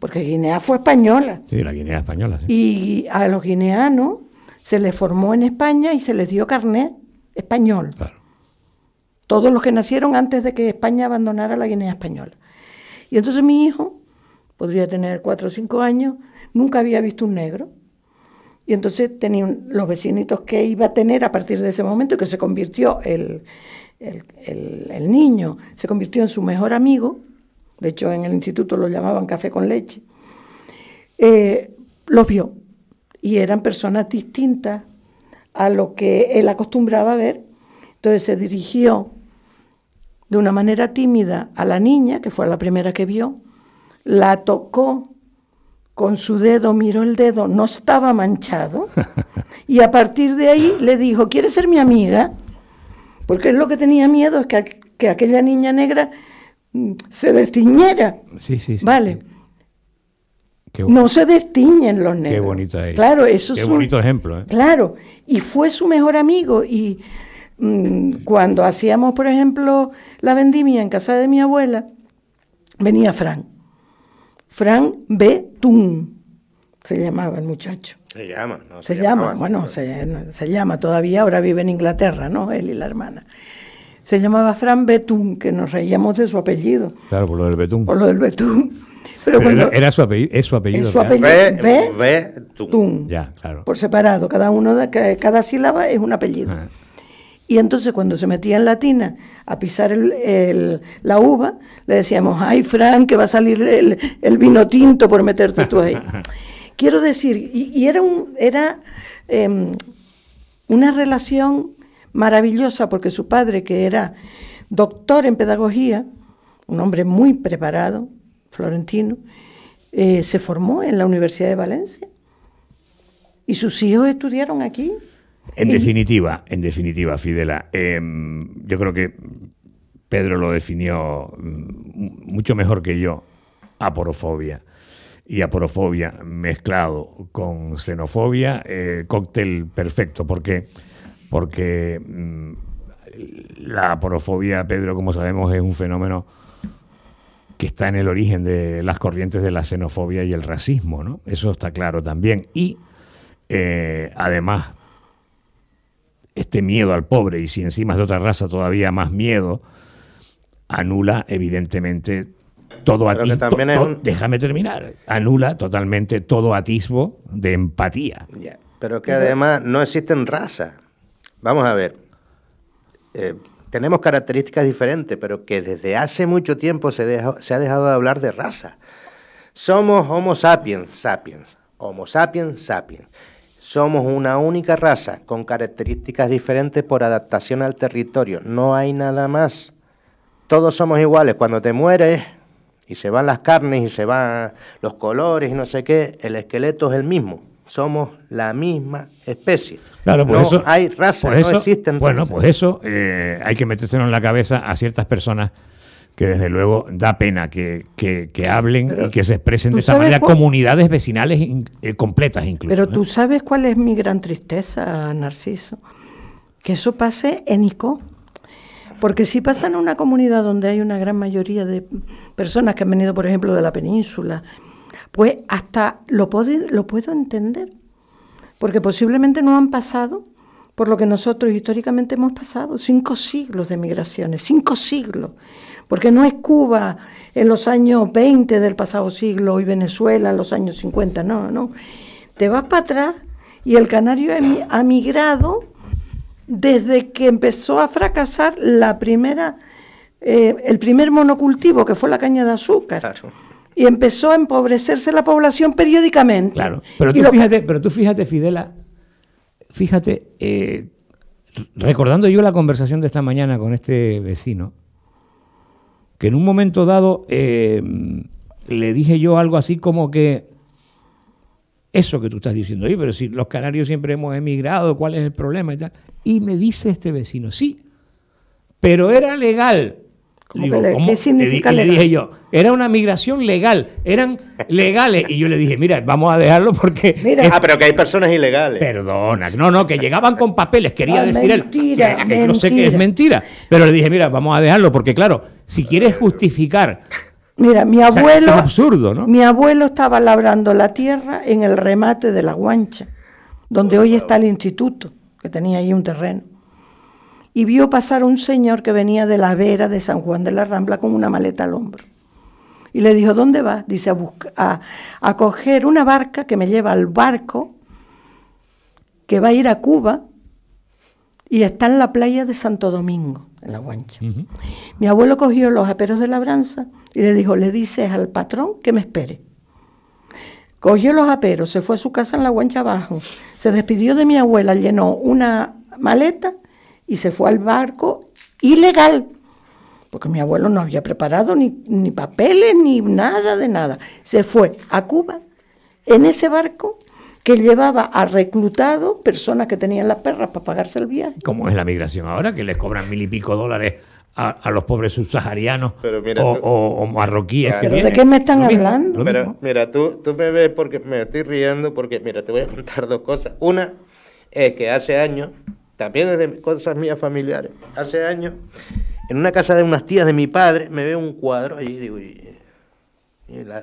porque Guinea fue española. Sí, la Guinea española. Sí. Y a los guineanos se les formó en España y se les dio carnet español. Claro. Todos los que nacieron antes de que España abandonara la Guinea española. Y entonces mi hijo, podría tener cuatro o cinco años, nunca había visto un negro. Y entonces tenía los vecinitos que iba a tener a partir de ese momento, que se convirtió el, el niño, se convirtió en su mejor amigo de hecho en el instituto lo llamaban café con leche, eh, los vio y eran personas distintas a lo que él acostumbraba a ver. Entonces se dirigió de una manera tímida a la niña, que fue la primera que vio, la tocó con su dedo, miró el dedo, no estaba manchado, y a partir de ahí le dijo, ¿quieres ser mi amiga? Porque es lo que tenía miedo, es que, que aquella niña negra Mm, se destiñera. Sí, sí, sí. Vale. no se destiñen los negros. Qué bonita es. Claro, eso es es bonito ejemplo. ¿eh? Claro, y fue su mejor amigo. Y mm, cuando hacíamos, por ejemplo, la vendimia en casa de mi abuela, venía Frank Frank B. Tun se llamaba el muchacho. Se llama, ¿no? Se, llama, bueno, se, se, llama todavía, ahora vive en Inglaterra, ¿no? Él y la hermana se llamaba Fran Betún, que nos reíamos de su apellido. Claro, por lo del Betún. Por lo del Betún. Pero, era, su apellido, es su apellido. su apellido Betún. Ya, claro. Por separado, cada uno de, cada sílaba es un apellido. Y entonces cuando se metía en latina a pisar la uva, le decíamos, ay Fran, que va a salir el, vino tinto por meterte tú ahí. Quiero decir, y, era, un, era em, una relación maravillosa porque su padre, que era doctor en pedagogía, un hombre muy preparado, florentino, eh, se formó en la Universidad de Valencia y sus hijos estudiaron aquí. En definitiva, en definitiva, Fidela, em, yo creo que Pedro lo definió mm, mucho mejor que yo, aporofobia. Y aporofobia mezclado con xenofobia, eh, cóctel perfecto, porque porque mm, la porofobia, Pedro, como sabemos, es un fenómeno que está en el origen de las corrientes de la xenofobia y el racismo, ¿no? Eso está claro también. Y eh, además, este miedo al pobre, y si encima es de otra raza todavía más miedo, anula evidentemente todo atisbo. Déjame terminar. Anula totalmente todo atisbo de empatía. Pero que además no existen razas. Vamos a ver. Eh, tenemos características diferentes, pero que desde hace mucho tiempo se, se ha dejado de hablar de raza. Somos Homo sapiens, sapiens. Homo sapiens, sapiens. Somos una única raza con características diferentes por adaptación al territorio. No hay nada más. Todos somos iguales. Cuando te mueres y se van las carnes y se van los colores y no sé qué, el esqueleto es el mismo somos la misma especie. Claro, por no hay razas, no existen Bueno, pues eso eh, hay que metérselo en la cabeza a ciertas personas que desde luego da pena que, hablen y que se expresen de esa manera comunidades vecinales eh, completas incluso. Pero tú sabes cuál es mi gran tristeza, Narciso, que eso pase en ICO. Porque si pasa en una comunidad donde hay una gran mayoría de personas que han venido, por ejemplo, de la península, pues hasta lo puedo, entender, porque posiblemente no han pasado por lo que nosotros históricamente hemos pasado, cinco siglos de migraciones, cinco siglos, porque no es Cuba en los años 20 del pasado siglo y Venezuela en los años 50, no, no. Te vas para atrás y el canario ha migrado desde que empezó a fracasar la primera, eh, el primer monocultivo, que fue la caña de azúcar y empezó a empobrecerse la población periódicamente. Claro, pero tú, fíjate, pero tú fíjate, Fidela, fíjate, eh, recordando yo la conversación de esta mañana con este vecino, que en un momento dado eh, le dije yo algo así como que eso que tú estás diciendo, ahí, pero si los canarios siempre hemos emigrado, ¿cuál es el problema? Y, y me dice este vecino, sí, pero era legal le, dije yo, era una migración legal, eran legales. Y yo le dije, mira, vamos a dejarlo porque. Mira, Ah, pero que hay personas ilegales. Perdona, no, no, que llegaban con papeles, quería ah, decir mentira, él. mentira. Yo sé que es mentira, pero le dije, mira, vamos a dejarlo porque, claro, si quieres justificar. Mira, mi abuelo. Mi abuelo estaba labrando la tierra en el remate de la guancha, donde hoy está el instituto, que tenía ahí un terreno y vio pasar un señor que venía de la vera de San Juan de la Rambla con una maleta al hombro. Y le dijo, ¿dónde va. Dice, a, a, coger una barca que me lleva al barco que va a ir a Cuba y está en la playa de Santo Domingo, en la guancha. Mi abuelo cogió los aperos de labranza y le dijo, le dices al patrón que me espere. Cogió los aperos, se fue a su casa en la guancha abajo, se despidió de mi abuela, llenó una maleta y se fue al barco ilegal, porque mi abuelo no había preparado ni, papeles, ni nada de nada. Se fue a Cuba en ese barco que llevaba a reclutado personas que tenían las perras para pagarse el viaje. ¿Cómo es la migración ahora? Que les cobran mil y pico dólares a, los pobres subsaharianos o, o, marroquíes. ¿Pero de qué me están hablando? mira, tú, tú me ves porque me estoy riendo porque, mira, te voy a contar dos cosas. Una es que hace años también de cosas mías familiares. Hace años, en una casa de unas tías de mi padre, me veo un cuadro allí digo,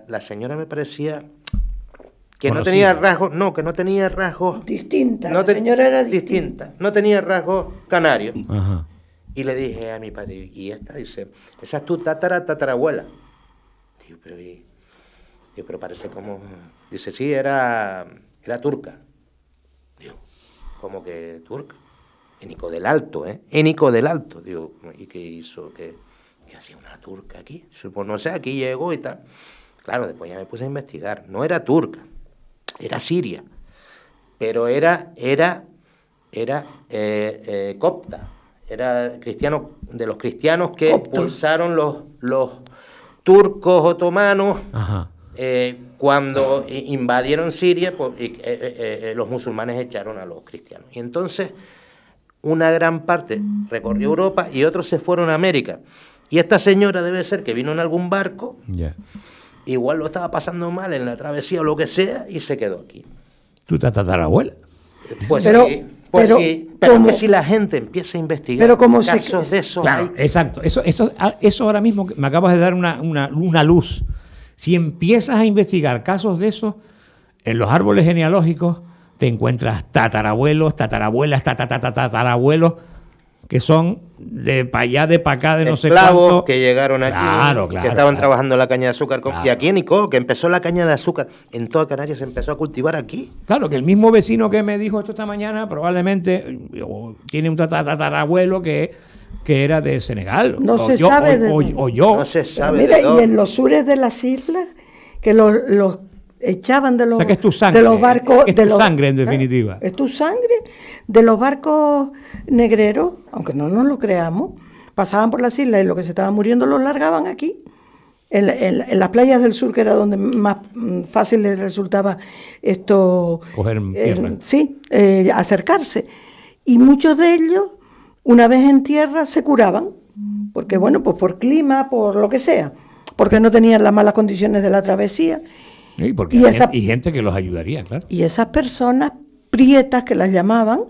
la, señora me parecía que no tenía rasgos, no, que no tenía rasgos. Distinta, no señora era distinta. No tenía rasgos canarios. Y le dije a mi padre, y esta dice, esa es tu tatara tatarabuela. Digo, pero, digo, pero parece como. Dice, sí, era, era turca. Digo, como que turca. Enico del Alto, ¿eh? Enico del Alto. Digo, ¿y qué hizo? ¿Qué, qué hacía una turca aquí? Supongo, pues no sé, aquí llegó y tal. Claro, después ya me puse a investigar. No era turca, era siria. Pero era, era, era eh, eh, copta. Era cristiano, de los cristianos que expulsaron los, los turcos otomanos. Eh, cuando invadieron Siria, pues, y los musulmanes echaron a los cristianos. Y entonces una gran parte recorrió Europa y otros se fueron a América. Y esta señora debe ser que vino en algún barco, igual lo estaba pasando mal en la travesía o lo que sea, y se quedó aquí. ¿Tú te tatarabuela? Pues pero, Pues pero, sí, pero si la gente empieza a investigar pero como casos de eso. Claro, exacto. Eso, eso, ah, eso ahora mismo me acabas de dar una, una, una luz. Si empiezas a investigar casos de eso, en los árboles genealógicos, te encuentras tatarabuelos, tatarabuelas, tatarabuelos, que son de para allá, de para acá, de no sé cuánto. que llegaron aquí, claro, claro, que estaban trabajando la caña de azúcar. Y aquí en que empezó la caña de azúcar, en toda Canarias se empezó a cultivar aquí. Claro, que el mismo vecino que me dijo esto esta mañana, probablemente tiene un tatarabuelo que que era de Senegal. No se sabe o, de... yo. No se sabe Mira, y en los sures de las islas, que los, los echaban de los, de los barcos. Es tu de sangre, en definitiva. Es tu sangre de los barcos negreros, aunque no nos lo creamos, pasaban por las islas y los que se estaban muriendo los largaban aquí. En, las playas del sur, que era donde más mm, fácil les resultaba esto. Coger eh, sí, eh, acercarse. Y muchos de ellos, una vez en tierra, se curaban. Porque, bueno, pues por clima, por lo que sea. Porque no tenían las malas condiciones de la travesía y, gente que los ayudaría, claro. Y esas personas prietas que las llamaban,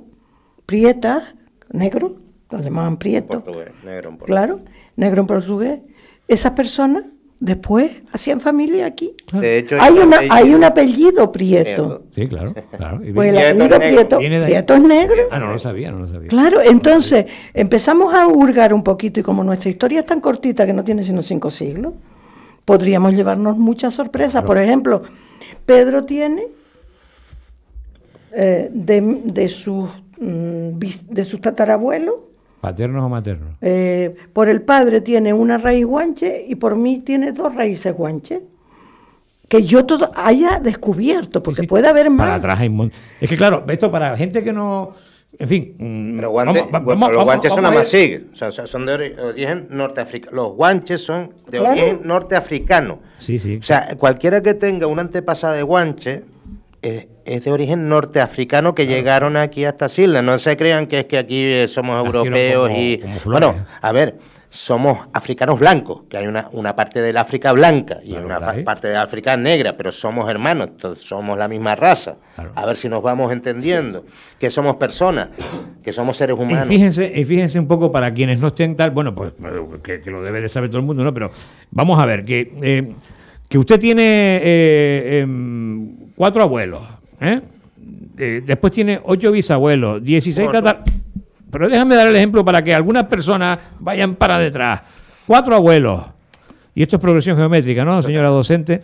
prietas, negro las llamaban prietos. Portugués, negro en portugués. Claro, negro en portugués. Esas personas después hacían familia aquí. De hecho, hay, una, hay un apellido Prieto. Sí, claro. claro. Pues el apellido Prieto es negro. Ah, no lo sabía, no lo sabía. Claro, entonces empezamos a hurgar un poquito y como nuestra historia es tan cortita que no tiene sino cinco siglos, podríamos llevarnos muchas sorpresas. Por ejemplo, Pedro tiene eh, de, sus, de sus mm, tatarabuelos. ¿Paternos o maternos? Eh, por el padre tiene una raíz guanche y por mí tiene dos raíces guanche. Que yo todo haya descubierto, porque puede haber más. Para atrás Es que claro, esto para gente que no en fin. Mm, los guanches son amasig, o son de origen norteafricano. Los guanches son de origen norteafricano. Sí, O sea, cualquiera que tenga una antepasada de guanche eh, es, de origen norteafricano que llegaron aquí a hasta islas. No se crean que es que aquí eh, somos europeos y. bueno, ¿eh? a ver somos africanos blancos, que hay una, parte del África blanca y una parte de África negra, pero somos hermanos, somos la misma raza. A ver si nos vamos entendiendo, que somos personas, que somos seres humanos. Y fíjense, y fíjense un poco para quienes no estén tal, bueno, pues que, lo debe de saber todo el mundo, ¿no? Pero vamos a ver, que, eh, que usted tiene eh, em, cuatro abuelos, ¿eh? después tiene ocho bisabuelos, 16 tatar... Pero déjame dar el ejemplo para que algunas personas vayan para detrás. Cuatro abuelos. Y esto es progresión geométrica, ¿no, señora docente?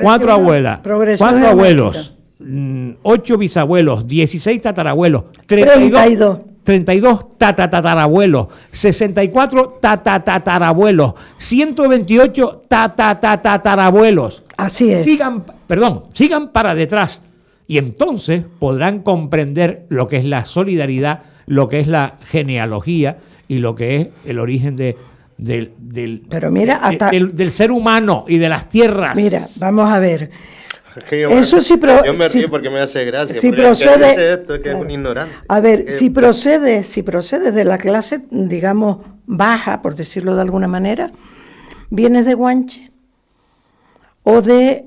Cuatro abuelas. Cuatro abuelos. Mm, ocho bisabuelos. Dieciséis tatarabuelos. Treinta y dos. 32 tatarabuelos, 64 ciento 128 tatarabuelos. Así es. Sigan, perdón, sigan para detrás y entonces podrán comprender lo que es la solidaridad, lo que es la genealogía y lo que es el origen de, del, del, ser humano y de las tierras. Mira, vamos a ver. Eso sí yo me río porque me hace gracia. procede, A ver, si procede, si procede de la clase, digamos, baja, por decirlo de alguna manera, vienes de Guanche o de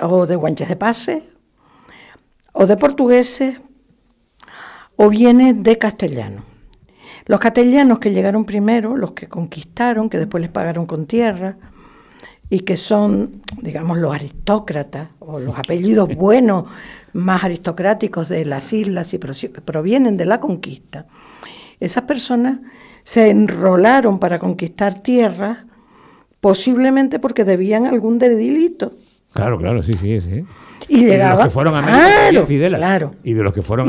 o de Guanches de Pase o de portugueses o viene de castellanos. Los castellanos que llegaron primero, los que conquistaron, que después les pagaron con tierra, y que son, digamos, los aristócratas o los apellidos buenos más aristocráticos de las islas y provienen de la conquista. Esas personas se enrolaron para conquistar tierras, posiblemente porque debían algún delito Claro, claro, sí, sí, sí. Y de, los que fueron a América Y de los que fueron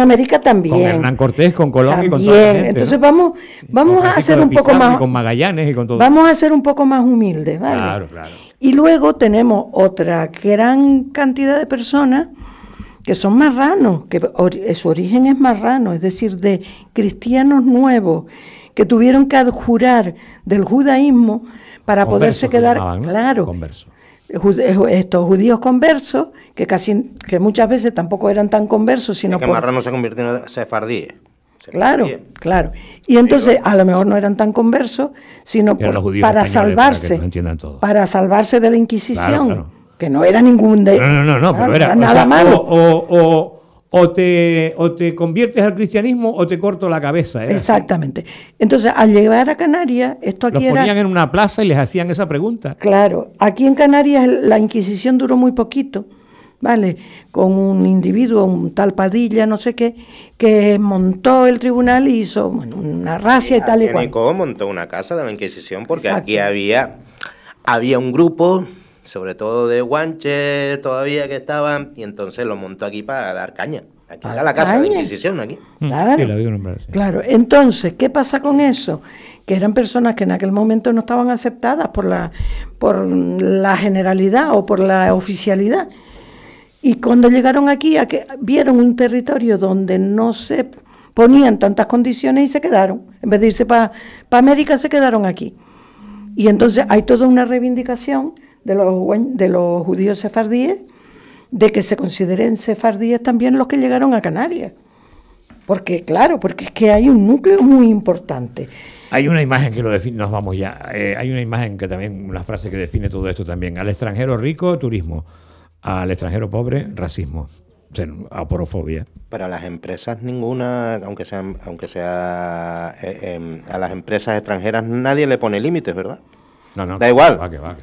a América. también. Con Hernán Cortés, con Colón con toda la gente, Entonces vamos, vamos a hacer un poco más. con Magallanes y con todo. Vamos a ser un poco más humildes, ¿vale? Claro, claro. Y luego tenemos otra gran cantidad de personas que son marranos, que su origen es marrano, es decir, de cristianos nuevos que tuvieron que adjurar del judaísmo para poderse quedar. Claro. Converso eh, estos judíos conversos, que casi que muchas veces tampoco eran tan conversos, sino que por... se convirtió en sefardíes. Eh. Claro, claro. Y entonces a lo mejor no eran tan conversos, sino para salvarse, para, salvarse de la Inquisición, que no era ningún de no no no, no pero era, nada malo. o, o te, o te conviertes al cristianismo o te corto la cabeza. Exactamente. Entonces, al llegar a Canarias, esto aquí Los ponían en una plaza y les hacían esa pregunta. Claro. Aquí en Canarias la Inquisición duró muy poquito, ¿vale? Con un individuo, un tal Padilla, no sé qué, que montó el tribunal y hizo una racia y, tal y cual. montó una casa de la Inquisición porque aquí había, había un grupo sobre todo de Guanche todavía que estaban, y entonces lo montó aquí para dar caña. Aquí la casa de Inquisición, aquí. Mm. Claro. claro, entonces, ¿qué pasa con eso? Que eran personas que en aquel momento no estaban aceptadas por la, por la generalidad o por la oficialidad. Y cuando llegaron aquí, a que, vieron un territorio donde no se ponían tantas condiciones y se quedaron. En vez de irse para América, se quedaron aquí. Y entonces hay toda una reivindicación de los, de los judíos sefardíes, de que se consideren sefardíes también los que llegaron a Canarias. Porque, claro, porque es que hay un núcleo muy importante. Hay una imagen que lo define, nos vamos ya, eh, hay una imagen que también, una frase que define todo esto también. Al extranjero rico, turismo. Al extranjero pobre, racismo. O sea, aporofobia. Para las empresas ninguna, aunque sean, aunque sea eh, em, a las empresas extranjeras nadie le pone límites, ¿verdad? No, no. Da igual. va, que va.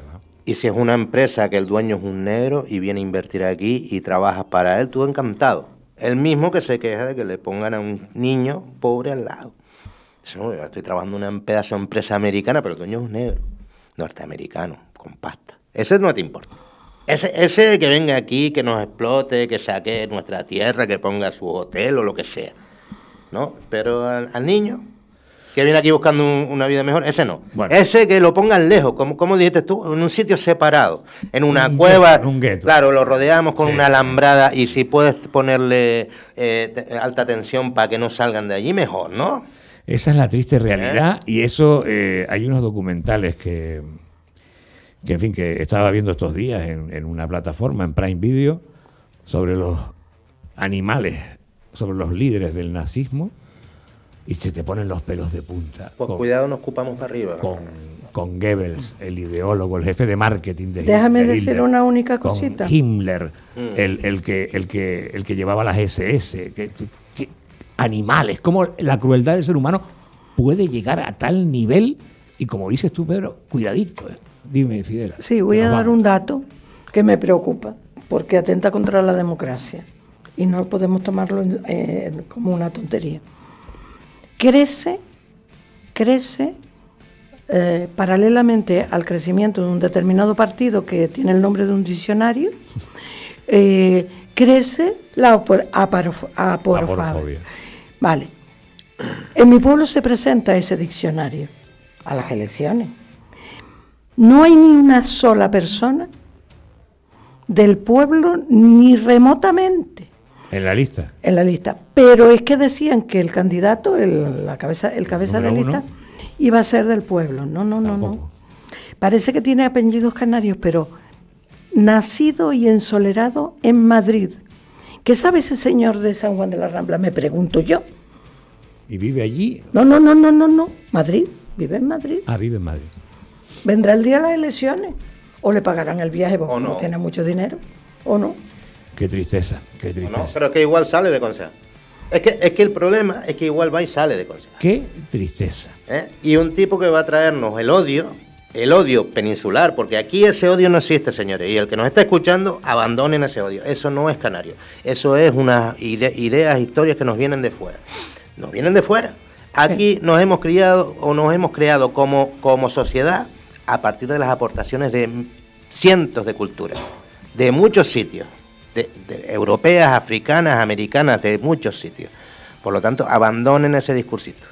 Y si es una empresa que el dueño es un negro y viene a invertir aquí y trabajas para él, tú encantado. El mismo que se queja de que le pongan a un niño pobre al lado. Dice, no, yo estoy trabajando en una pedazo de empresa americana, pero el dueño es un negro, norteamericano, con pasta. Ese no te importa. Ese, ese que venga aquí, que nos explote, que saque nuestra tierra, que ponga su hotel o lo que sea. ¿No? Pero al niño, que viene aquí buscando una vida mejor, ese no. Ese que lo pongan lejos, como, como dijiste tú, en un sitio separado, en una cueva. un gueto. Claro, lo rodeamos con una alambrada y si puedes ponerle eh, alta tensión para que no salgan de allí, mejor, ¿no? Esa es la triste ¿Eh? realidad y eso eh, hay unos documentales que, que, en fin, que estaba viendo estos días en, en una plataforma, en Prime Video, sobre los animales, sobre los líderes del nazismo y se te ponen los pelos de punta. Pues cuidado, nos ocupamos para arriba. Con, con, Goebbels, el ideólogo, el jefe de marketing de Déjame decir una única cosita. Con Himmler, mm. el, que, el, que, el que llevaba las SS. Que, animales, como la crueldad del ser humano puede llegar a tal nivel. Y como dices tú, Pedro, cuidadito. Eh. Dime, eh, Fidel Sí, voy a dar un dato que me preocupa, porque atenta contra la democracia. Y no podemos tomarlo eh, como una tontería crece, crece eh, paralelamente al crecimiento de un determinado partido que tiene el nombre de un diccionario, eh, crece la Vale. En mi pueblo se presenta ese diccionario a las elecciones. No hay ni una sola persona del pueblo, ni remotamente, en la lista. En la lista. Pero es que decían que el candidato, el, la cabeza, el cabeza de lista, iba a ser del pueblo. No, no, no, no. Parece que tiene apellidos canarios, pero nacido y ensolerado en Madrid. ¿Qué sabe ese señor de San Juan de la Rambla? Me pregunto yo. ¿Y vive allí? No, no, no, no, no, no. Madrid. Vive en Madrid. Ah, vive en Madrid. Vendrá el día de las elecciones. O le pagarán el viaje porque no tiene mucho dinero. O no. Qué tristeza, qué tristeza. No, pero que igual sale de consejo. Es que, es que el problema es que igual va y sale de consejo. Qué tristeza. ¿Eh? Y un tipo que va a traernos el odio, el odio peninsular, porque aquí ese odio no existe, señores. Y el que nos está escuchando, abandonen ese odio. Eso no es canario. Eso es unas ideas, historias que nos vienen de fuera. Nos vienen de fuera. Aquí nos hemos criado o nos hemos creado como, como sociedad a partir de las aportaciones de cientos de culturas, de muchos sitios europeas, africanas, americanas, de muchos sitios. Por lo tanto, abandonen ese discursito.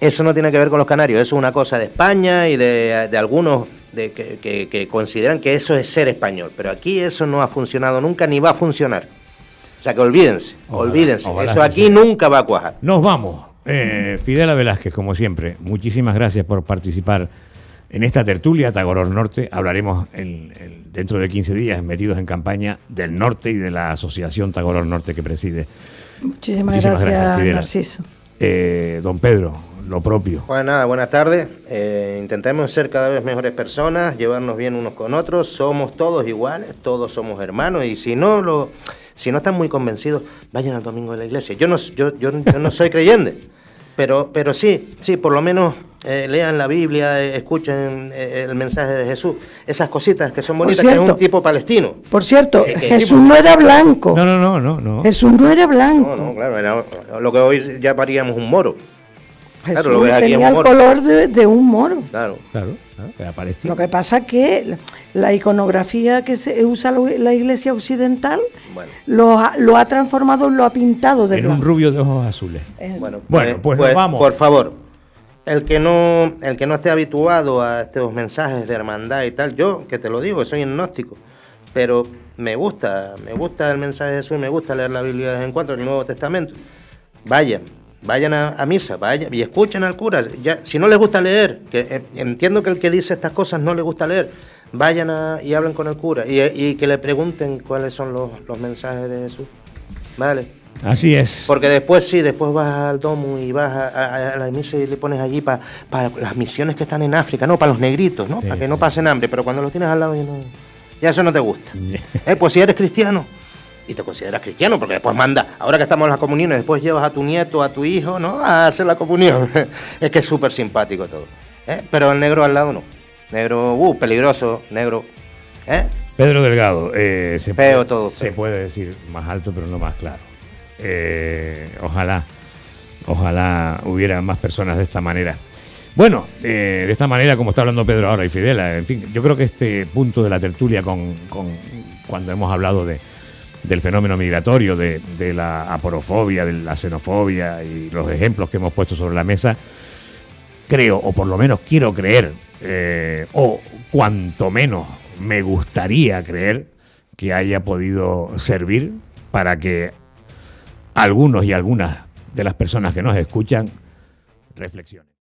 Eso no tiene que ver con los canarios, eso es una cosa de España y de, algunos que, consideran que eso es ser español. Pero aquí eso no ha funcionado nunca ni va a funcionar. O sea que olvídense, olvídense. eso aquí nunca va a cuajar. Nos vamos. Fidel eh, Fidela Velázquez, como siempre, muchísimas gracias por participar en esta tertulia Tagoror Norte hablaremos dentro de 15 días, metidos en campaña del norte y de la asociación Tagoror Norte que preside. Muchísimas, gracias, Narciso. Eh, don Pedro, lo propio. Bueno, nada, buenas tardes. Eh, intentemos ser cada vez mejores personas, llevarnos bien unos con otros. Somos todos iguales, todos somos hermanos y si no lo, si no están muy convencidos, vayan al domingo de la iglesia. Yo no, no soy creyente, pero, pero sí, sí, por lo menos eh, lean la Biblia, eh, escuchen eh, el mensaje de Jesús. Esas cositas que son bonitas, que es un tipo palestino. Por cierto, Jesús no era blanco. No, no, no, no, no. Jesús no era blanco. No, no, claro, lo que hoy ya paríamos un moro. claro, lo tenía el color de, un moro. Claro, claro. Ah, era palestino. Lo que pasa es que la iconografía que se usa la iglesia occidental lo, ha, transformado, lo ha pintado de En un rubio de ojos azules. Bueno, pues, pues, nos pues vamos. Por favor, el que, no, el que no esté habituado a estos mensajes de hermandad y tal, yo que te lo digo, soy gnóstico, pero me gusta, me gusta el mensaje de Jesús, me gusta leer la Biblia de vez en cuando, el Nuevo Testamento. Vayan, vayan a, misa, vayan y escuchen al cura. Ya, si no les gusta leer, eh, entiendo que el que dice estas cosas no le gusta leer, vayan y hablen con el cura y, que le pregunten cuáles son los, los mensajes de Jesús. Vale. Así es. Porque después sí, después vas al domo y vas a, la misa y le pones allí para las misiones que están en África, no, para los negritos, ¿no? para que no pasen hambre, pero cuando los tienes al lado ya, eso no te gusta. Eh, pues si eres cristiano y te consideras cristiano, porque después manda, ahora que estamos en las comuniones, después llevas a tu nieto, a tu hijo, ¿no? A hacer la comunión. es que es súper simpático todo. Eh, pero el negro al lado no. Negro, uh, peligroso, negro. ¿eh? Pedro Delgado, eh, se, todo, se puede decir más alto, pero no más claro. Eh, ojalá, ojalá hubiera más personas de esta manera. Bueno, eh, de esta manera, como está hablando Pedro ahora y Fidela, en fin, yo creo que este punto de la tertulia con, cuando hemos hablado de, del fenómeno migratorio, de, la aporofobia, de la xenofobia y los ejemplos que hemos puesto sobre la mesa, creo, o por lo menos quiero creer, eh, o cuanto menos me gustaría creer que haya podido servir para que algunos y algunas de las personas que nos escuchan reflexionan.